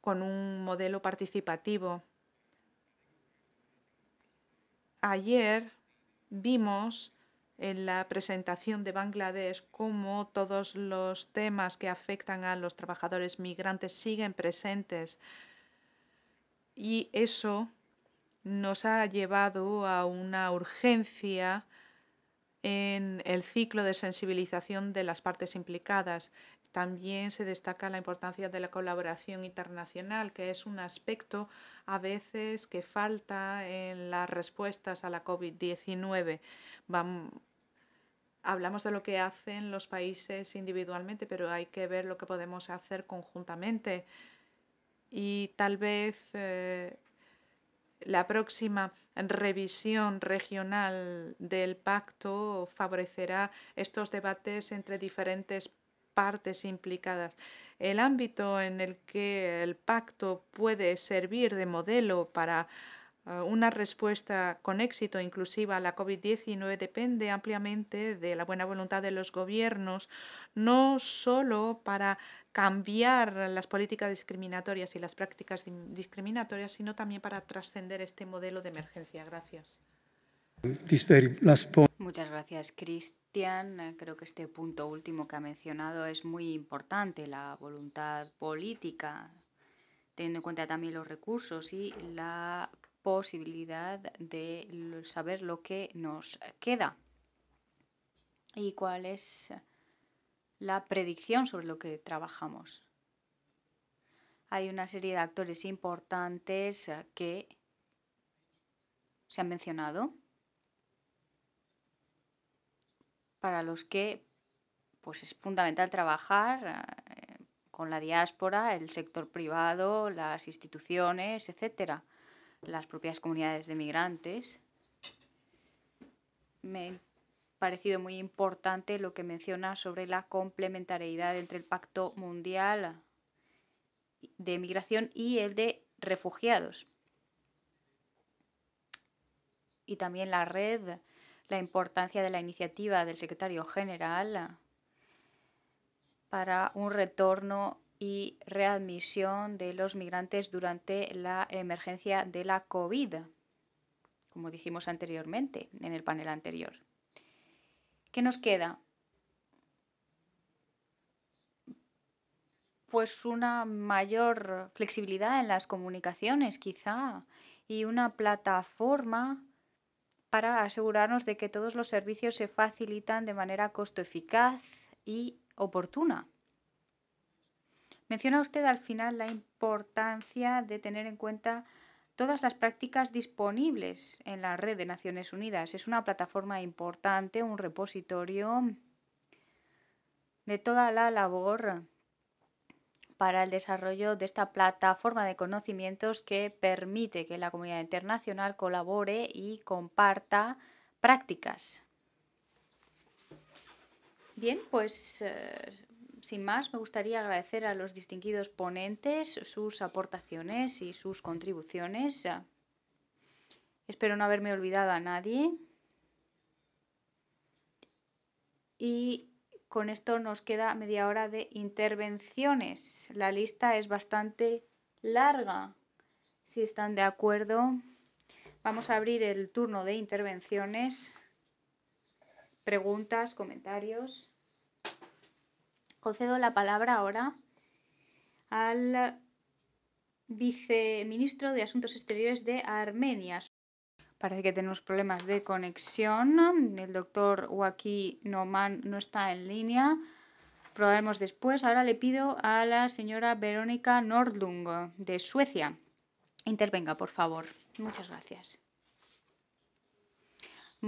con un modelo participativo. Ayer vimos en la presentación de Bangladesh cómo todos los temas que afectan a los trabajadores migrantes siguen presentes y eso nos ha llevado a una urgencia en el ciclo de sensibilización de las partes implicadas. También se destaca la importancia de la colaboración internacional, que es un aspecto a veces que falta en las respuestas a la COVID-19 hablamos de lo que hacen los países individualmente, pero hay que ver lo que podemos hacer conjuntamente. Y tal vez eh, la próxima revisión regional del pacto favorecerá estos debates entre diferentes partes implicadas. El ámbito en el que el pacto puede servir de modelo para Ah, una respuesta con éxito inclusiva a la COVID-19 depende ampliamente de la buena voluntad de los gobiernos, no solo para cambiar las políticas discriminatorias y las prácticas discriminatorias, sino también para trascender este modelo de emergencia. Gracias. Muchas gracias, Cristian. Eh, creo que este punto último que ha mencionado es muy importante, la voluntad política teniendo en cuenta también los recursos y la posibilidad de saber lo que nos queda y cuál es la predicción sobre lo que trabajamos. Hay una serie de actores importantes que se han mencionado para los que pues es fundamental trabajar eh, con la diáspora, el sector privado, las instituciones, etcétera las propias comunidades de migrantes. Me ha parecido muy importante lo que menciona sobre la complementariedad entre el Pacto Mundial de Migración y el de refugiados. Y también la red, la importancia de la iniciativa del secretario general para un retorno y readmisión de los migrantes durante la emergencia de la COVID, como dijimos anteriormente en el panel anterior. ¿Qué nos queda? Pues una mayor flexibilidad en las comunicaciones, quizá, y una plataforma para asegurarnos de que todos los servicios se facilitan de manera costo eficaz y oportuna. Menciona usted al final la importancia de tener en cuenta todas las prácticas disponibles en la red de Naciones Unidas. Es una plataforma importante, un repositorio de toda la labor para el desarrollo de esta plataforma de conocimientos que permite que la comunidad internacional colabore y comparta prácticas. Bien, pues eh, sin más, me gustaría agradecer a los distinguidos ponentes sus aportaciones y sus contribuciones. Espero no haberme olvidado a nadie. Y con esto nos queda media hora de intervenciones. La lista es bastante larga. Si están de acuerdo, vamos a abrir el turno de intervenciones, preguntas, comentarios. Concedo la palabra ahora al viceministro de Asuntos Exteriores de Armenia. Parece que tenemos problemas de conexión. El doctor Waki Noman no está en línea. Probaremos después. Ahora le pido a la señora Verónica Nordlung de Suecia. Intervenga, por favor. Muchas gracias.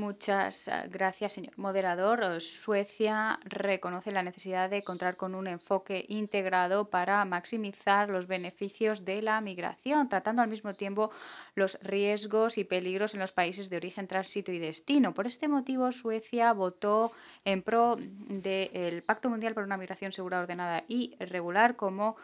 Muchas eh, gracias, señor moderador. Suecia reconoce la necesidad de encontrar con un enfoque integrado para maximizar los beneficios de la migración, tratando al mismo tiempo los riesgos y peligros en los países de origen, tránsito y destino. Por este motivo, Suecia votó en pro del Pacto Mundial para una Migración Segura, Ordenada y Regular como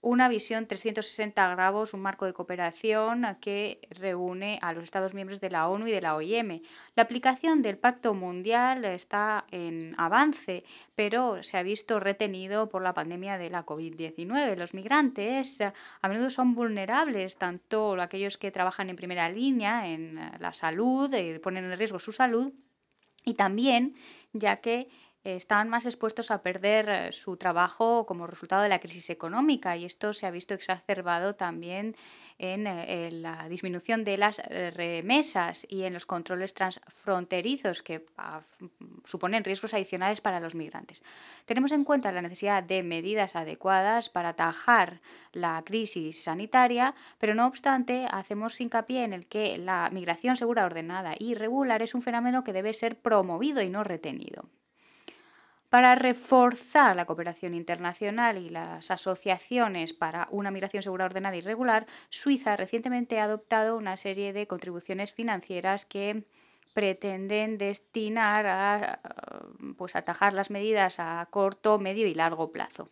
una visión 360 grados, un marco de cooperación que reúne a los Estados miembros de la ONU y de la OIM. La aplicación del Pacto Mundial está en avance, pero se ha visto retenido por la pandemia de la COVID-19. Los migrantes eh, a menudo son vulnerables, tanto aquellos que trabajan en primera línea en eh, la salud, eh, ponen en riesgo su salud, y también ya que eh, están más expuestos a perder eh, su trabajo como resultado de la crisis económica y esto se ha visto exacerbado también en, eh, la disminución de las remesas y en los controles transfronterizos que mm, suponen riesgos adicionales para los migrantes. Tenemos en cuenta la necesidad de medidas adecuadas para atajar la crisis sanitaria, pero no obstante hacemos hincapié en el que la migración segura, ordenada y regular es un fenómeno que debe ser promovido y no retenido para reforzar la cooperación internacional y las asociaciones para una migración segura, ordenada y regular, Suiza recientemente ha adoptado una serie de contribuciones financieras que pretenden destinar a pues, atajar las medidas a corto, medio y largo plazo.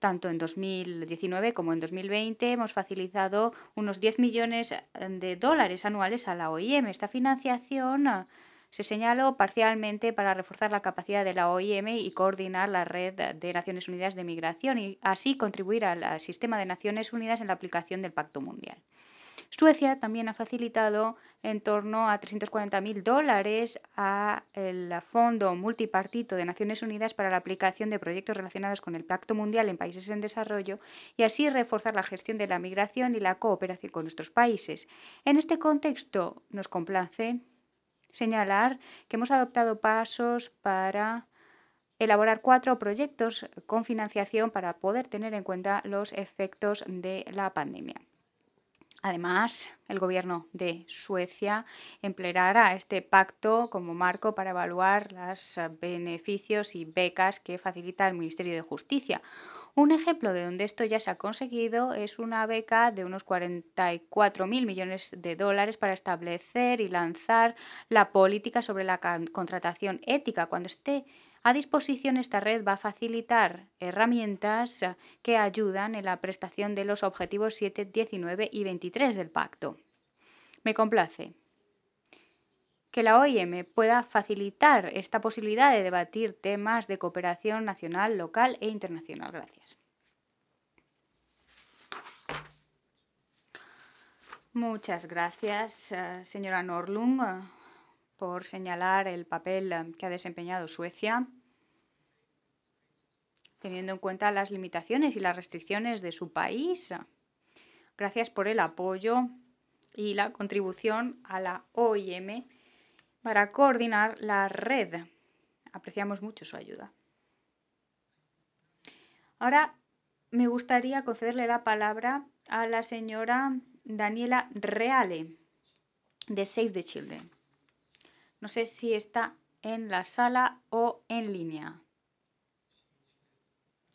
Tanto en 2019 como en 2020 hemos facilitado unos 10 millones de dólares anuales a la OIM. Esta financiación se señaló parcialmente para reforzar la capacidad de la OIM y coordinar la red de Naciones Unidas de Migración y así contribuir al sistema de Naciones Unidas en la aplicación del Pacto Mundial. Suecia también ha facilitado en torno a 340.000 dólares al Fondo Multipartito de Naciones Unidas para la aplicación de proyectos relacionados con el Pacto Mundial en países en desarrollo y así reforzar la gestión de la migración y la cooperación con nuestros países. En este contexto, nos complace señalar que hemos adoptado pasos para elaborar cuatro proyectos con financiación para poder tener en cuenta los efectos de la pandemia. Además, el gobierno de Suecia empleará este pacto como marco para evaluar los eh, beneficios y becas que facilita el Ministerio de Justicia. Un ejemplo de donde esto ya se ha conseguido es una beca de unos 44.000 millones de dólares para establecer y lanzar la política sobre la contratación ética cuando esté a disposición esta red va a facilitar herramientas eh, que ayudan en la prestación de los objetivos 7, 19 y 23 del pacto. Me complace que la OIM pueda facilitar esta posibilidad de debatir temas de cooperación nacional, local e internacional. Gracias. Muchas gracias, eh, señora Norlung por señalar el papel em, que ha desempeñado Suecia, teniendo en cuenta las limitaciones y las restricciones de su país. Gracias por el apoyo y la contribución a la OIM para coordinar la red. Apreciamos mucho su ayuda. Ahora me gustaría concederle la palabra a la señora Daniela Reale de Save the Children no sé si está en la sala o en línea.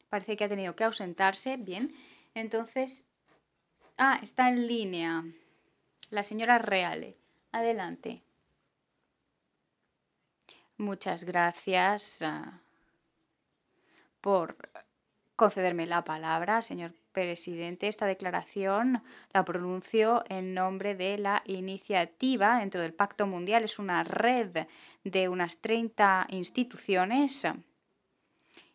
Parece que ha tenido que ausentarse. Bien. Entonces. Ah, está en línea. La señora Reale. Adelante. Muchas gracias ah, por concederme la palabra, señor presidente, esta declaración la pronunció en nombre de la iniciativa dentro del Pacto Mundial. Es una red de unas 30 instituciones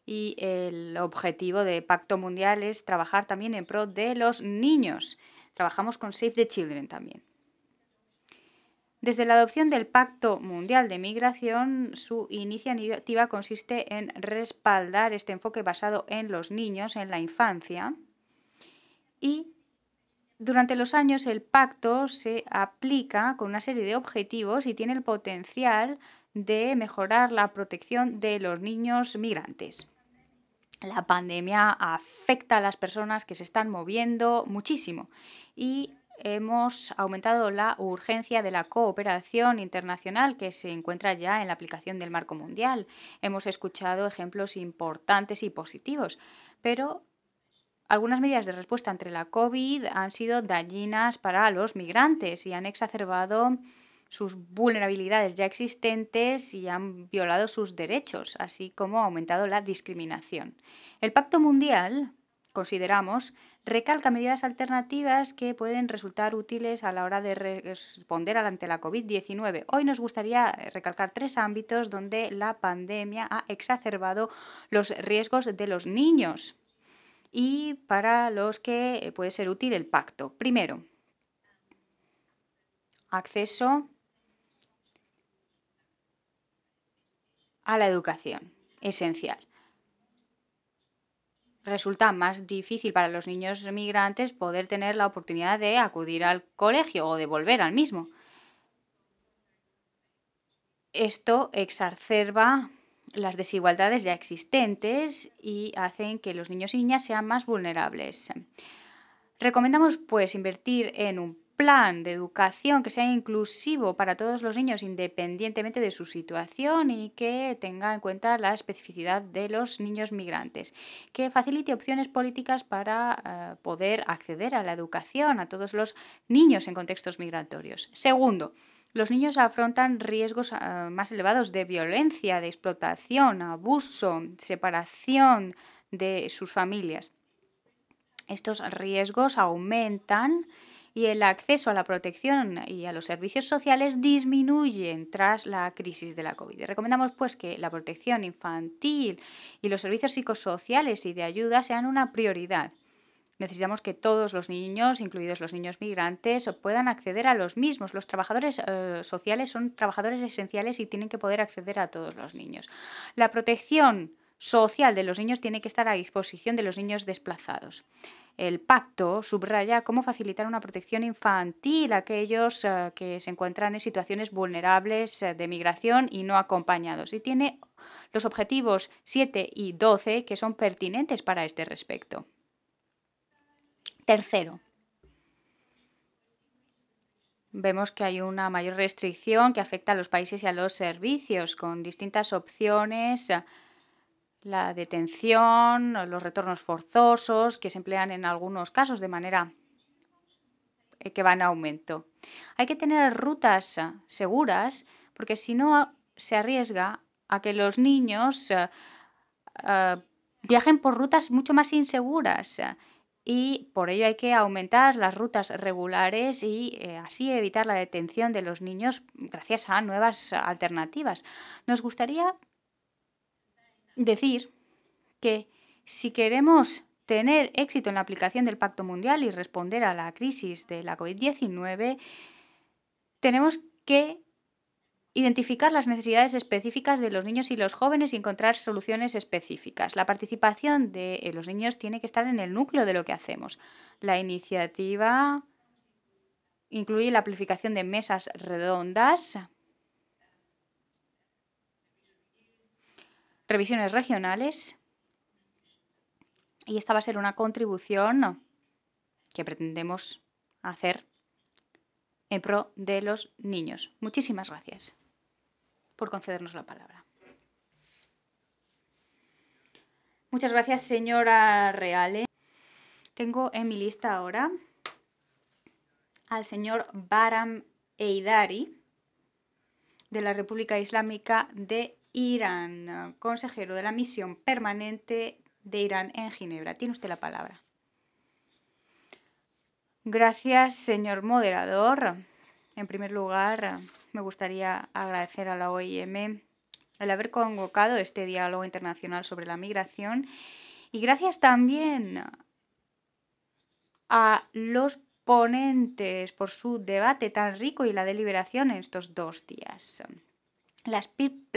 y el objetivo del Pacto Mundial es trabajar también en pro de los niños. Trabajamos con Save the Children también. Desde la adopción del Pacto Mundial de Migración, su iniciativa consiste en respaldar este enfoque basado en los niños, en la infancia, y durante los años el pacto se aplica con una serie de objetivos y tiene el potencial de mejorar la protección de los niños migrantes. La pandemia afecta a las personas que se están moviendo muchísimo y hemos aumentado la urgencia de la cooperación internacional que se encuentra ya en la aplicación del marco mundial. Hemos escuchado ejemplos importantes y positivos, pero algunas medidas de respuesta ante la COVID han sido dañinas para los migrantes y han exacerbado sus vulnerabilidades ya existentes y han violado sus derechos, así como ha aumentado la discriminación. El Pacto Mundial, consideramos, recalca medidas alternativas que pueden resultar útiles a la hora de responder ante la COVID-19. Hoy nos gustaría eh, recalcar tres ámbitos donde la pandemia ha exacerbado los riesgos de los niños y para los que eh, puede ser útil el pacto. Primero, acceso a la educación, esencial. Resulta más difícil para los niños migrantes poder tener la oportunidad de acudir al colegio o de volver al mismo. Esto exacerba las desigualdades ya existentes y hacen que los niños y niñas sean más vulnerables. Recomendamos pues invertir en un plan de educación que sea inclusivo para todos los niños independientemente de su situación y que tenga en cuenta la especificidad de los niños migrantes, que facilite opciones políticas para eh, poder acceder a la educación a todos los niños en contextos migratorios. Segundo, los niños afrontan riesgos ah, más elevados de violencia, de explotación, abuso, separación de sus familias. Estos riesgos aumentan y el acceso a la protección y a los servicios sociales disminuye tras la crisis de la COVID. Recomendamos pues que la protección infantil y los servicios psicosociales y de ayuda sean una prioridad. Necesitamos que todos los niños, incluidos los niños migrantes, puedan acceder a los mismos. Los trabajadores eh, sociales son trabajadores esenciales y tienen que poder acceder a todos los niños. La protección social de los niños tiene que estar a disposición de los niños desplazados. El pacto subraya cómo facilitar una protección infantil a aquellos eh, que se encuentran en situaciones vulnerables eh, de migración y no acompañados y tiene los objetivos 7 y 12 que son pertinentes para este respecto. Tercero, vemos que hay una mayor restricción que afecta a los países y a los servicios, con distintas opciones, la detención, los retornos forzosos, que se emplean en algunos casos de manera eh, que van a aumento. Hay que tener rutas eh, seguras, porque si no ah, se arriesga a que los niños eh, viajen por rutas mucho más inseguras y por ello hay que aumentar las rutas regulares y eh, así evitar la detención de los niños gracias a nuevas alternativas. Nos gustaría decir que si queremos tener éxito en la aplicación del Pacto Mundial y responder a la crisis de la COVID-19, tenemos que identificar las necesidades específicas de los niños y los jóvenes y encontrar soluciones específicas. La participación de eh, los niños tiene que estar en el núcleo de lo que hacemos. La iniciativa incluye la amplificación de mesas redondas, revisiones regionales, y esta va a ser una contribución que pretendemos hacer en pro de los niños. Muchísimas gracias por concedernos la palabra. Muchas gracias, señora Reale. Tengo en mi lista ahora al señor Baram Eidari de la República Islámica de Irán, consejero de la misión permanente de Irán en Ginebra. Tiene usted la palabra. Gracias, señor moderador. En primer lugar, me gustaría agradecer a la OIM el haber convocado este diálogo internacional sobre la migración y gracias también a los ponentes por su debate tan rico y la deliberación en estos dos días. Las,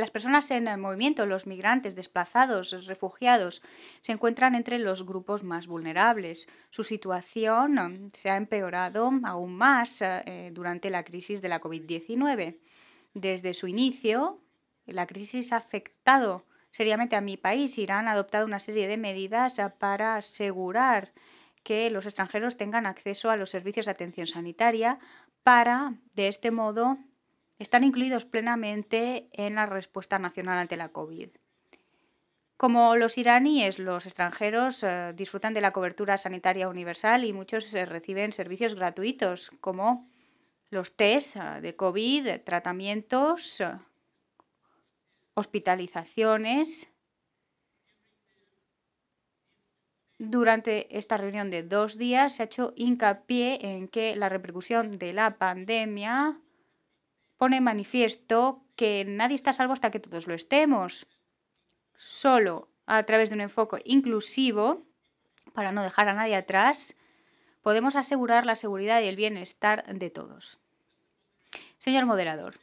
personas en movimiento, los migrantes, desplazados, refugiados, se encuentran entre los grupos más vulnerables. Su situación um, se ha empeorado aún más eh, durante la crisis de la COVID-19. Desde su inicio, la crisis ha afectado seriamente a mi país. Irán ha adoptado una serie de medidas eh, para asegurar que los extranjeros tengan acceso a los servicios de atención sanitaria para, de este modo, están incluidos plenamente en la respuesta nacional ante la COVID. Como los iraníes, los extranjeros eh, disfrutan de la cobertura sanitaria universal y muchos eh, reciben servicios gratuitos como los test eh, de COVID, tratamientos, hospitalizaciones. Durante esta reunión de dos días se ha hecho hincapié en que la repercusión de la pandemia pone manifiesto que nadie está salvo hasta que todos lo estemos. Solo a través de un enfoque inclusivo, para no dejar a nadie atrás, podemos asegurar la seguridad y el bienestar de todos. Señor moderador,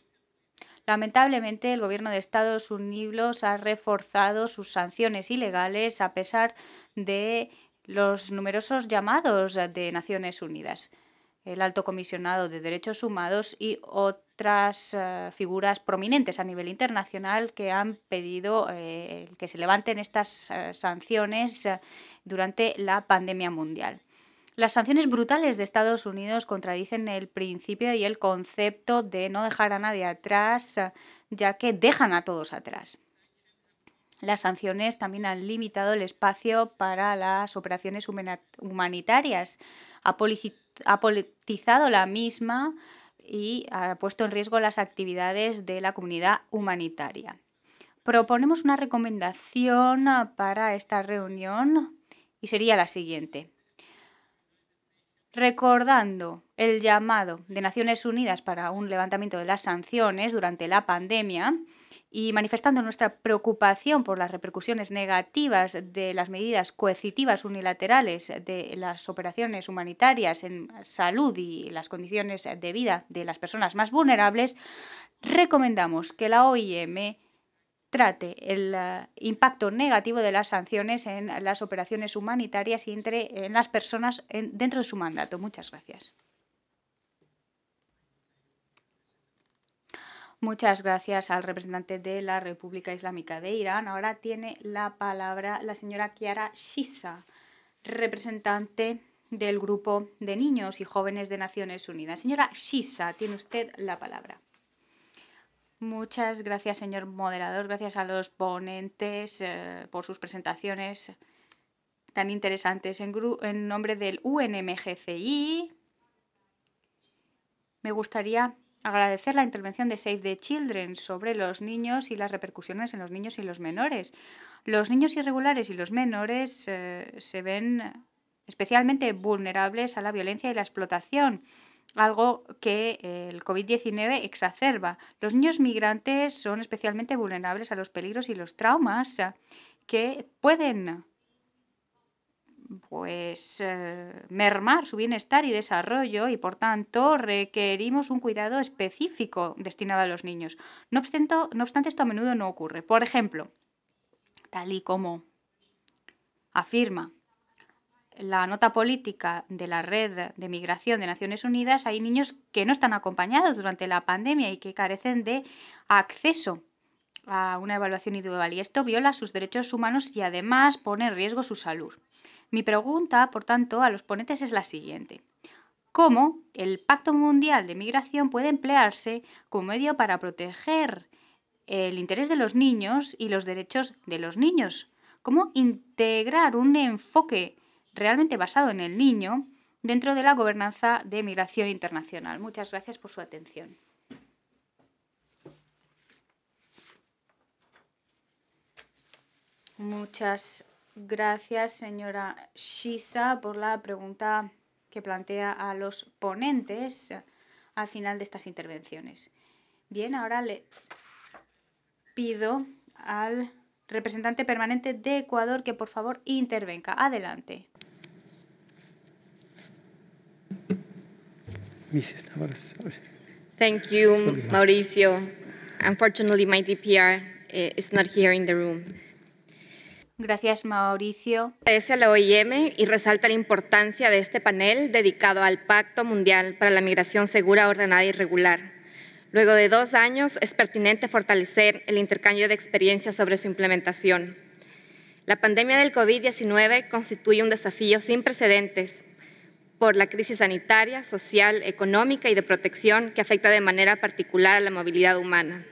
lamentablemente el gobierno de Estados Unidos ha reforzado sus sanciones ilegales a pesar de los numerosos llamados de Naciones Unidas el alto comisionado de derechos humanos y otras eh, figuras prominentes a nivel internacional que han pedido eh, que se levanten estas eh, sanciones durante la pandemia mundial. Las sanciones brutales de Estados Unidos contradicen el principio y el concepto de no dejar a nadie atrás, ya que dejan a todos atrás. Las sanciones también han limitado el espacio para las operaciones humanitarias, ha politizado la misma y ha puesto en riesgo las actividades de la comunidad humanitaria. Proponemos una recomendación ah, para esta reunión y sería la siguiente. Recordando el llamado de Naciones Unidas para un levantamiento de las sanciones durante la pandemia, y manifestando nuestra preocupación por las repercusiones negativas de las medidas coercitivas unilaterales de las operaciones humanitarias en salud y las condiciones de vida de las personas más vulnerables, recomendamos que la OIM trate el eh, impacto negativo de las sanciones en las operaciones humanitarias y entre en las personas dentro de su mandato. Muchas gracias. Muchas gracias al representante de la República Islámica de Irán. Ahora tiene la palabra la señora Kiara Shisa, representante del Grupo de Niños y Jóvenes de Naciones Unidas. Señora Shisa, tiene usted la palabra. Muchas gracias, señor moderador. Gracias a los ponentes eh, por sus presentaciones tan interesantes. En, en nombre del UNMGCI, me gustaría agradecer la intervención de Save the Children sobre los niños y las repercusiones en los niños y los menores. Los niños irregulares y los menores eh, se ven especialmente vulnerables a la violencia y la explotación, algo que eh, el COVID-19 exacerba. Los niños migrantes son especialmente vulnerables a los peligros y los traumas eh, que pueden pues eh, mermar su bienestar y desarrollo y por tanto requerimos un cuidado específico destinado a los niños. No obstante, no obstante, esto a menudo no ocurre. Por ejemplo, tal y como afirma la nota política de la Red de Migración de Naciones Unidas, hay niños que no están acompañados durante la pandemia y que carecen de acceso a una evaluación individual y esto viola sus derechos humanos y además pone en riesgo su salud. Mi pregunta, por tanto, a los ponentes es la siguiente. ¿Cómo el Pacto Mundial de Migración puede emplearse como medio para proteger el interés de los niños y los derechos de los niños? ¿Cómo integrar un enfoque realmente basado en el niño dentro de la gobernanza de migración internacional? Muchas gracias por su atención. Muchas Gracias, señora Shisa, por la pregunta que plantea a los ponentes al final de estas intervenciones. Bien, ahora le pido al representante permanente de Ecuador que por favor intervenga. Adelante. Thank Mauricio. Unfortunately, my DPR eh, is not here in the room. Gracias, Mauricio. Agradece a la OIM y resalta la importancia de este panel dedicado al Pacto Mundial para la Migración Segura, Ordenada y Regular. Luego de dos años, es pertinente fortalecer el intercambio de experiencias sobre su implementación. La pandemia del COVID-19 constituye un desafío sin precedentes por la crisis sanitaria, social, económica y de protección que afecta de manera particular a la movilidad humana.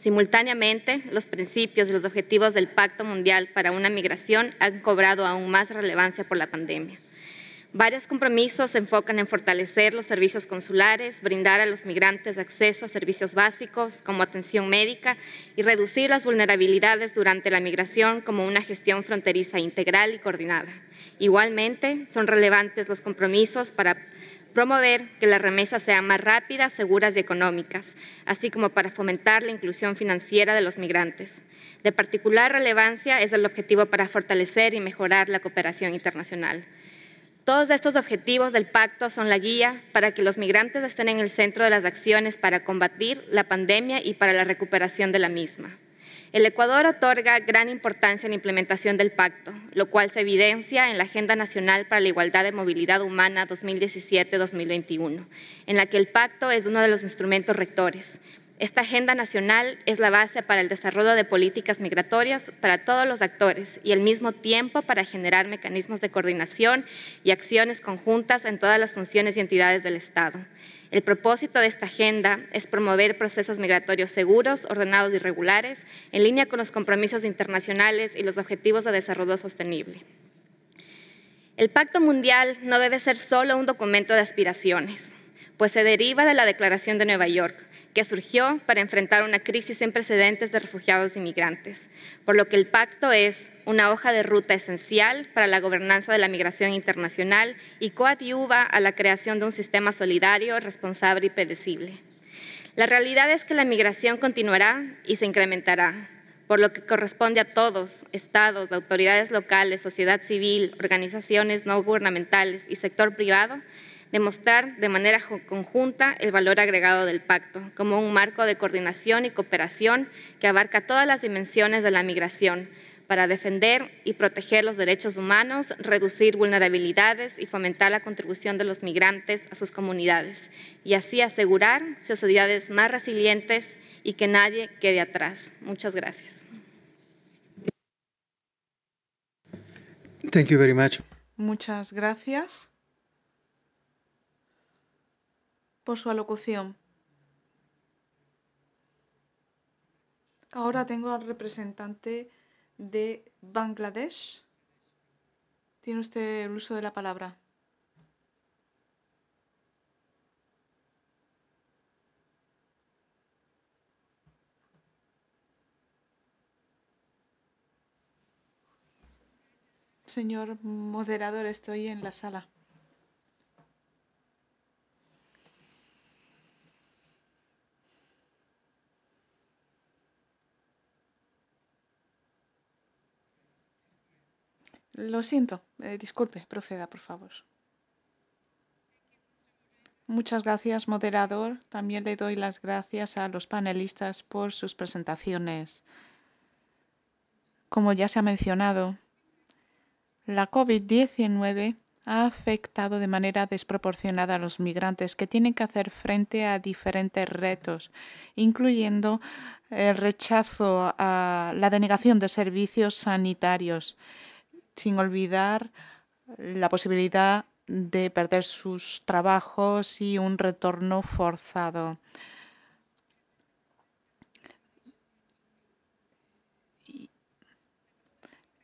Simultáneamente, los principios y los objetivos del Pacto Mundial para una Migración han cobrado aún más relevancia por la pandemia. Varios compromisos se enfocan en fortalecer los servicios consulares, brindar a los migrantes acceso a servicios básicos como atención médica y reducir las vulnerabilidades durante la migración como una gestión fronteriza integral y coordinada. Igualmente, son relevantes los compromisos para promover que las remesas sean más rápidas, seguras y económicas, así como para fomentar la inclusión financiera de los migrantes. De particular relevancia es el objetivo para fortalecer y mejorar la cooperación internacional. Todos estos objetivos del pacto son la guía para que los migrantes estén en el centro de las acciones para combatir la pandemia y para la recuperación de la misma. El Ecuador otorga gran importancia en la implementación del pacto, lo cual se evidencia en la Agenda Nacional para la Igualdad de Movilidad Humana 2017-2021, en la que el pacto es uno de los instrumentos rectores. Esta Agenda Nacional es la base para el desarrollo de políticas migratorias para todos los actores y al mismo tiempo para generar mecanismos de coordinación y acciones conjuntas en todas las funciones y entidades del Estado. El propósito de esta agenda es promover procesos migratorios seguros, ordenados y regulares, en línea con los compromisos internacionales y los objetivos de desarrollo sostenible. El Pacto Mundial no debe ser solo un documento de aspiraciones, pues se deriva de la Declaración de Nueva York, que surgió para enfrentar una crisis sin precedentes de refugiados y e migrantes, por lo que el pacto es una hoja de ruta esencial para la gobernanza de la migración internacional y coadyuva a la creación de un sistema solidario, responsable y predecible. La realidad es que la migración continuará y se incrementará, por lo que corresponde a todos, estados, autoridades locales, sociedad civil, organizaciones no gubernamentales y sector privado, demostrar de manera conjunta el valor agregado del pacto como un marco de coordinación y cooperación que abarca todas las dimensiones de la migración para defender y proteger los derechos humanos, reducir vulnerabilidades y fomentar la contribución de los migrantes a sus comunidades y así asegurar sociedades más resilientes y que nadie quede atrás. Muchas gracias. Thank you very Muchas gracias. por su alocución. Ahora tengo al representante de Bangladesh. Tiene usted el uso de la palabra. Señor moderador, estoy en la sala. Lo siento. Eh, disculpe, proceda, por favor. Muchas gracias, moderador. También le doy las gracias a los panelistas por sus presentaciones. Como ya se ha mencionado, la COVID-19 ha afectado de manera desproporcionada a los migrantes que tienen que hacer frente a diferentes retos, incluyendo el rechazo a la denegación de servicios sanitarios, sin olvidar la posibilidad de perder sus trabajos y un retorno forzado.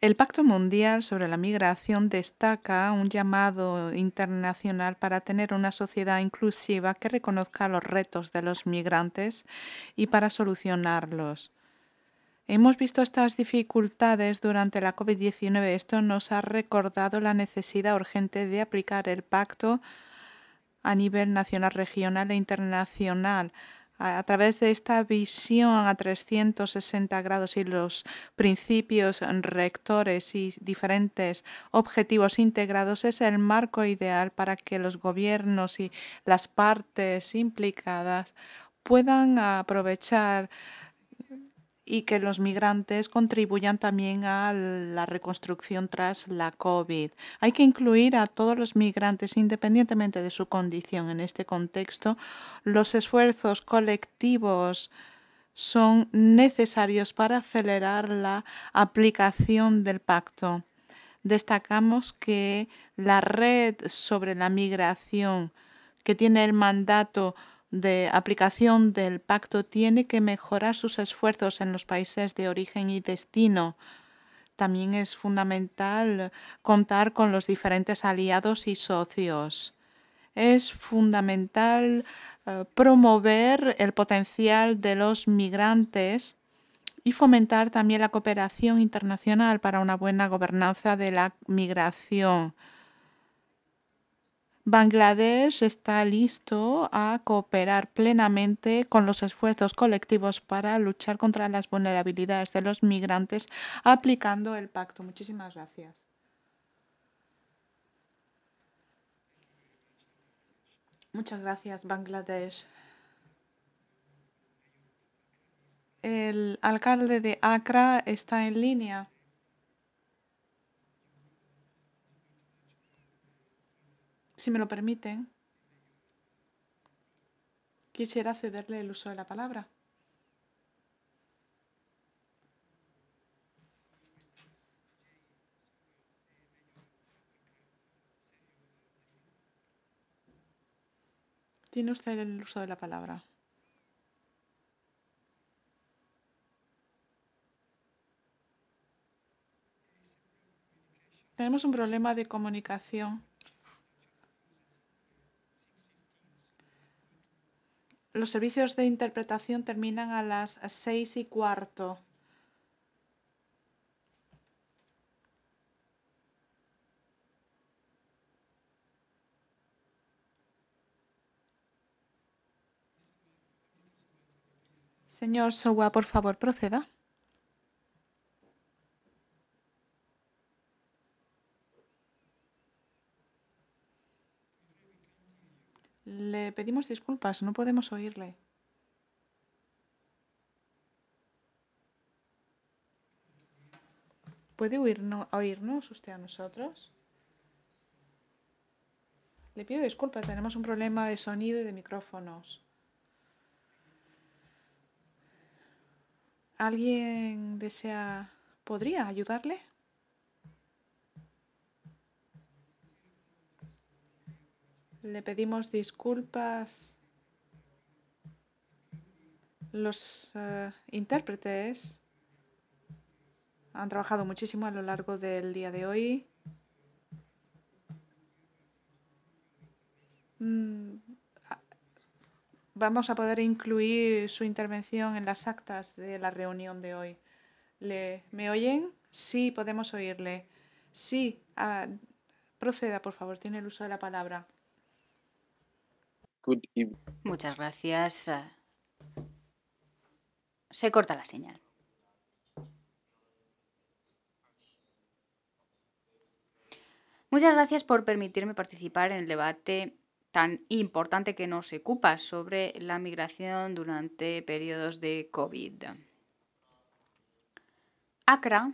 El Pacto Mundial sobre la Migración destaca un llamado internacional para tener una sociedad inclusiva que reconozca los retos de los migrantes y para solucionarlos. Hemos visto estas dificultades durante la COVID-19. Esto nos ha recordado la necesidad urgente de aplicar el pacto a nivel nacional, regional e internacional a, través de esta visión a 360 grados y los principios rectores y diferentes objetivos integrados es el marco ideal para que los gobiernos y las partes implicadas puedan aprovechar y que los migrantes contribuyan también a la reconstrucción tras la COVID. Hay que incluir a todos los migrantes, independientemente de su condición. En este contexto, los esfuerzos colectivos son necesarios para acelerar la aplicación del pacto. Destacamos que la red sobre la migración, que tiene el mandato de aplicación del pacto tiene que mejorar sus esfuerzos en los países de origen y destino. También es fundamental contar con los diferentes aliados y socios. Es fundamental eh, promover el potencial de los migrantes y fomentar también la cooperación internacional para una buena gobernanza de la migración. Bangladesh está listo a cooperar plenamente con los esfuerzos colectivos para luchar contra las vulnerabilidades de los migrantes aplicando el pacto. Muchísimas gracias. Muchas gracias, Bangladesh. El alcalde de Accra está en línea. Si me lo permiten, quisiera cederle el uso de la palabra. Tiene usted el uso de la palabra. Tenemos un problema de comunicación Los servicios de interpretación terminan a las seis y cuarto. Señor Sowa, por favor, proceda. Le pedimos disculpas, no podemos oírle. ¿Puede oírnos, oírnos usted a nosotros? Le pido disculpas, tenemos un problema de sonido y de micrófonos. ¿Alguien desea... ¿Podría ayudarle? Le pedimos disculpas los eh, intérpretes han trabajado muchísimo a lo largo del día de hoy. Mm, vamos a poder incluir su intervención en las actas de la reunión de hoy. ¿Le, ¿Me oyen? Sí, podemos oírle. Sí, ah, proceda, por favor, tiene el uso de la palabra. Muchas gracias. Se corta la señal. Muchas gracias por permitirme participar en el debate tan importante que nos ocupa sobre la migración durante periodos de COVID. acra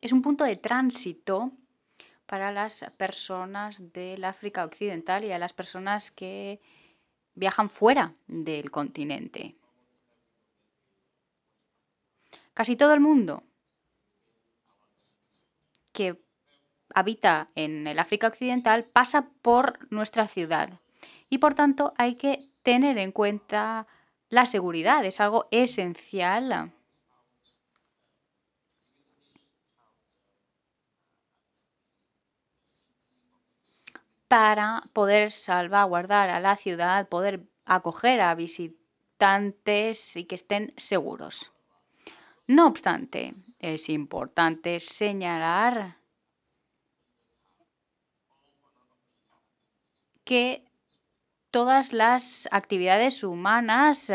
es un punto de tránsito para las personas del África Occidental y a las personas que viajan fuera del continente. Casi todo el mundo que habita en el África Occidental pasa por nuestra ciudad y por tanto hay que tener en cuenta la seguridad, es algo esencial para poder salvaguardar a la ciudad, poder acoger a visitantes y que estén seguros. No obstante, es importante señalar que todas las actividades humanas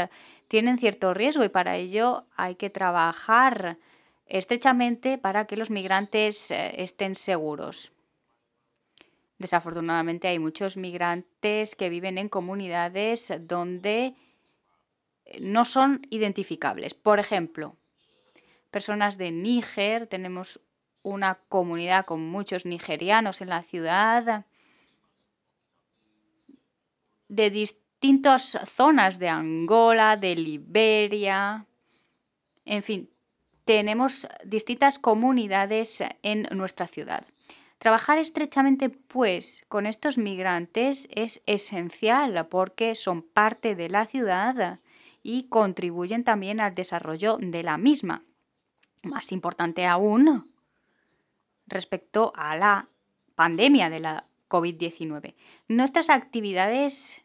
tienen cierto riesgo y para ello hay que trabajar estrechamente para que los migrantes eh, estén seguros. Desafortunadamente hay muchos migrantes que viven en comunidades donde eh, no son identificables. Por ejemplo, personas de Níger, tenemos una comunidad con muchos nigerianos en la ciudad, de distintas zonas de Angola, de Liberia, en fin, tenemos distintas comunidades en nuestra ciudad. Trabajar estrechamente, pues, con estos migrantes es esencial porque son parte de la ciudad y contribuyen también al desarrollo de la misma. Más importante aún, respecto a la pandemia de la COVID-19. Nuestras actividades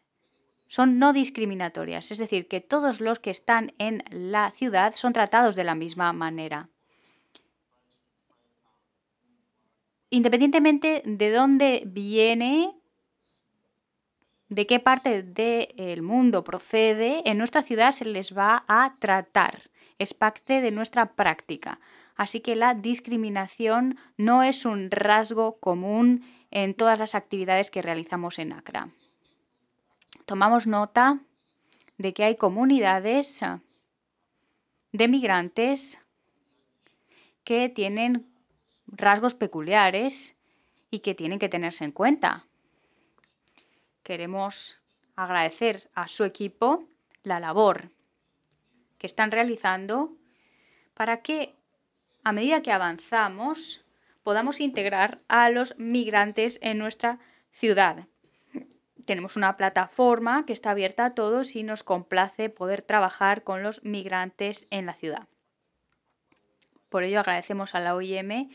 son no discriminatorias, es decir, que todos los que están en la ciudad son tratados de la misma manera. independientemente de dónde viene, de qué parte del mundo procede, en nuestra ciudad se les va a tratar. Es parte de nuestra práctica. Así que la discriminación no es un rasgo común en todas las actividades que realizamos en ACRA. Tomamos nota de que hay comunidades de migrantes que tienen rasgos peculiares y que tienen que tenerse en cuenta. Queremos agradecer a su equipo la labor que están realizando para que a medida que avanzamos podamos integrar a los migrantes en nuestra ciudad. Tenemos una plataforma que está abierta a todos y nos complace poder trabajar con los migrantes en la ciudad. Por ello agradecemos a la OIM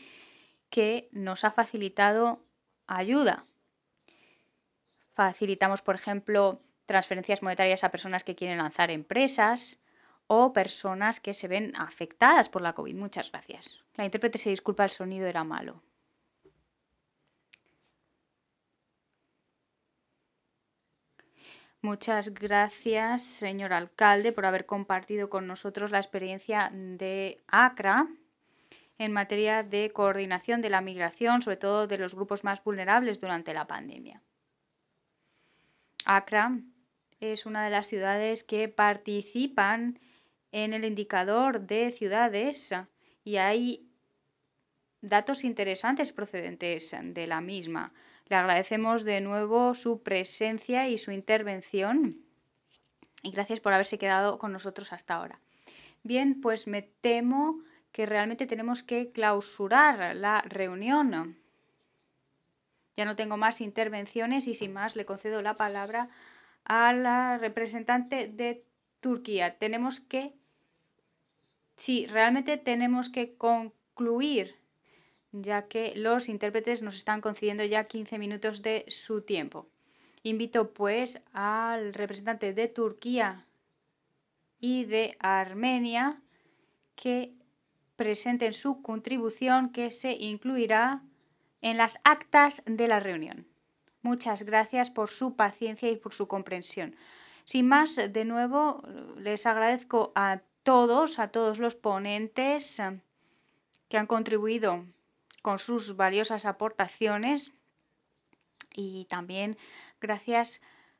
que nos ha facilitado ayuda. Facilitamos, por ejemplo, transferencias monetarias a personas que quieren lanzar empresas o personas que se ven afectadas por la COVID. Muchas gracias. La intérprete se disculpa, el sonido era malo. Muchas gracias, señor alcalde, por haber compartido con nosotros la experiencia de ACRA en materia de coordinación de la migración, sobre todo de los grupos más vulnerables durante la pandemia. Accra es una de las ciudades que participan en el indicador de ciudades y hay datos interesantes procedentes de la misma. Le agradecemos de nuevo su presencia y su intervención y gracias por haberse quedado con nosotros hasta ahora. Bien, pues me temo que realmente tenemos que clausurar la reunión. Ya no tengo más intervenciones y sin más le concedo la palabra a la representante de Turquía. Tenemos que, sí, realmente tenemos que concluir, ya que los intérpretes nos están concediendo ya 15 minutos de su tiempo. Invito pues al representante de Turquía y de Armenia que presenten su contribución que se incluirá en las actas de la reunión. Muchas gracias por su paciencia y por su comprensión. Sin más, de nuevo, les agradezco a todos, a todos los ponentes eh, que han contribuido con sus valiosas aportaciones y también gracias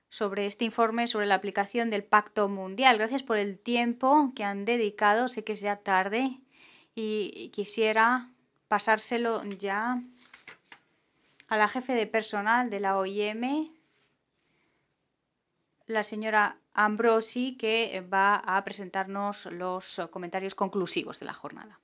sobre este informe sobre la aplicación del Pacto Mundial. Gracias por el tiempo que han dedicado. Sé que es ya tarde y quisiera pasárselo ya a la jefe de personal de la OIM, la señora Ambrosi, que va a presentarnos los comentarios conclusivos de la jornada.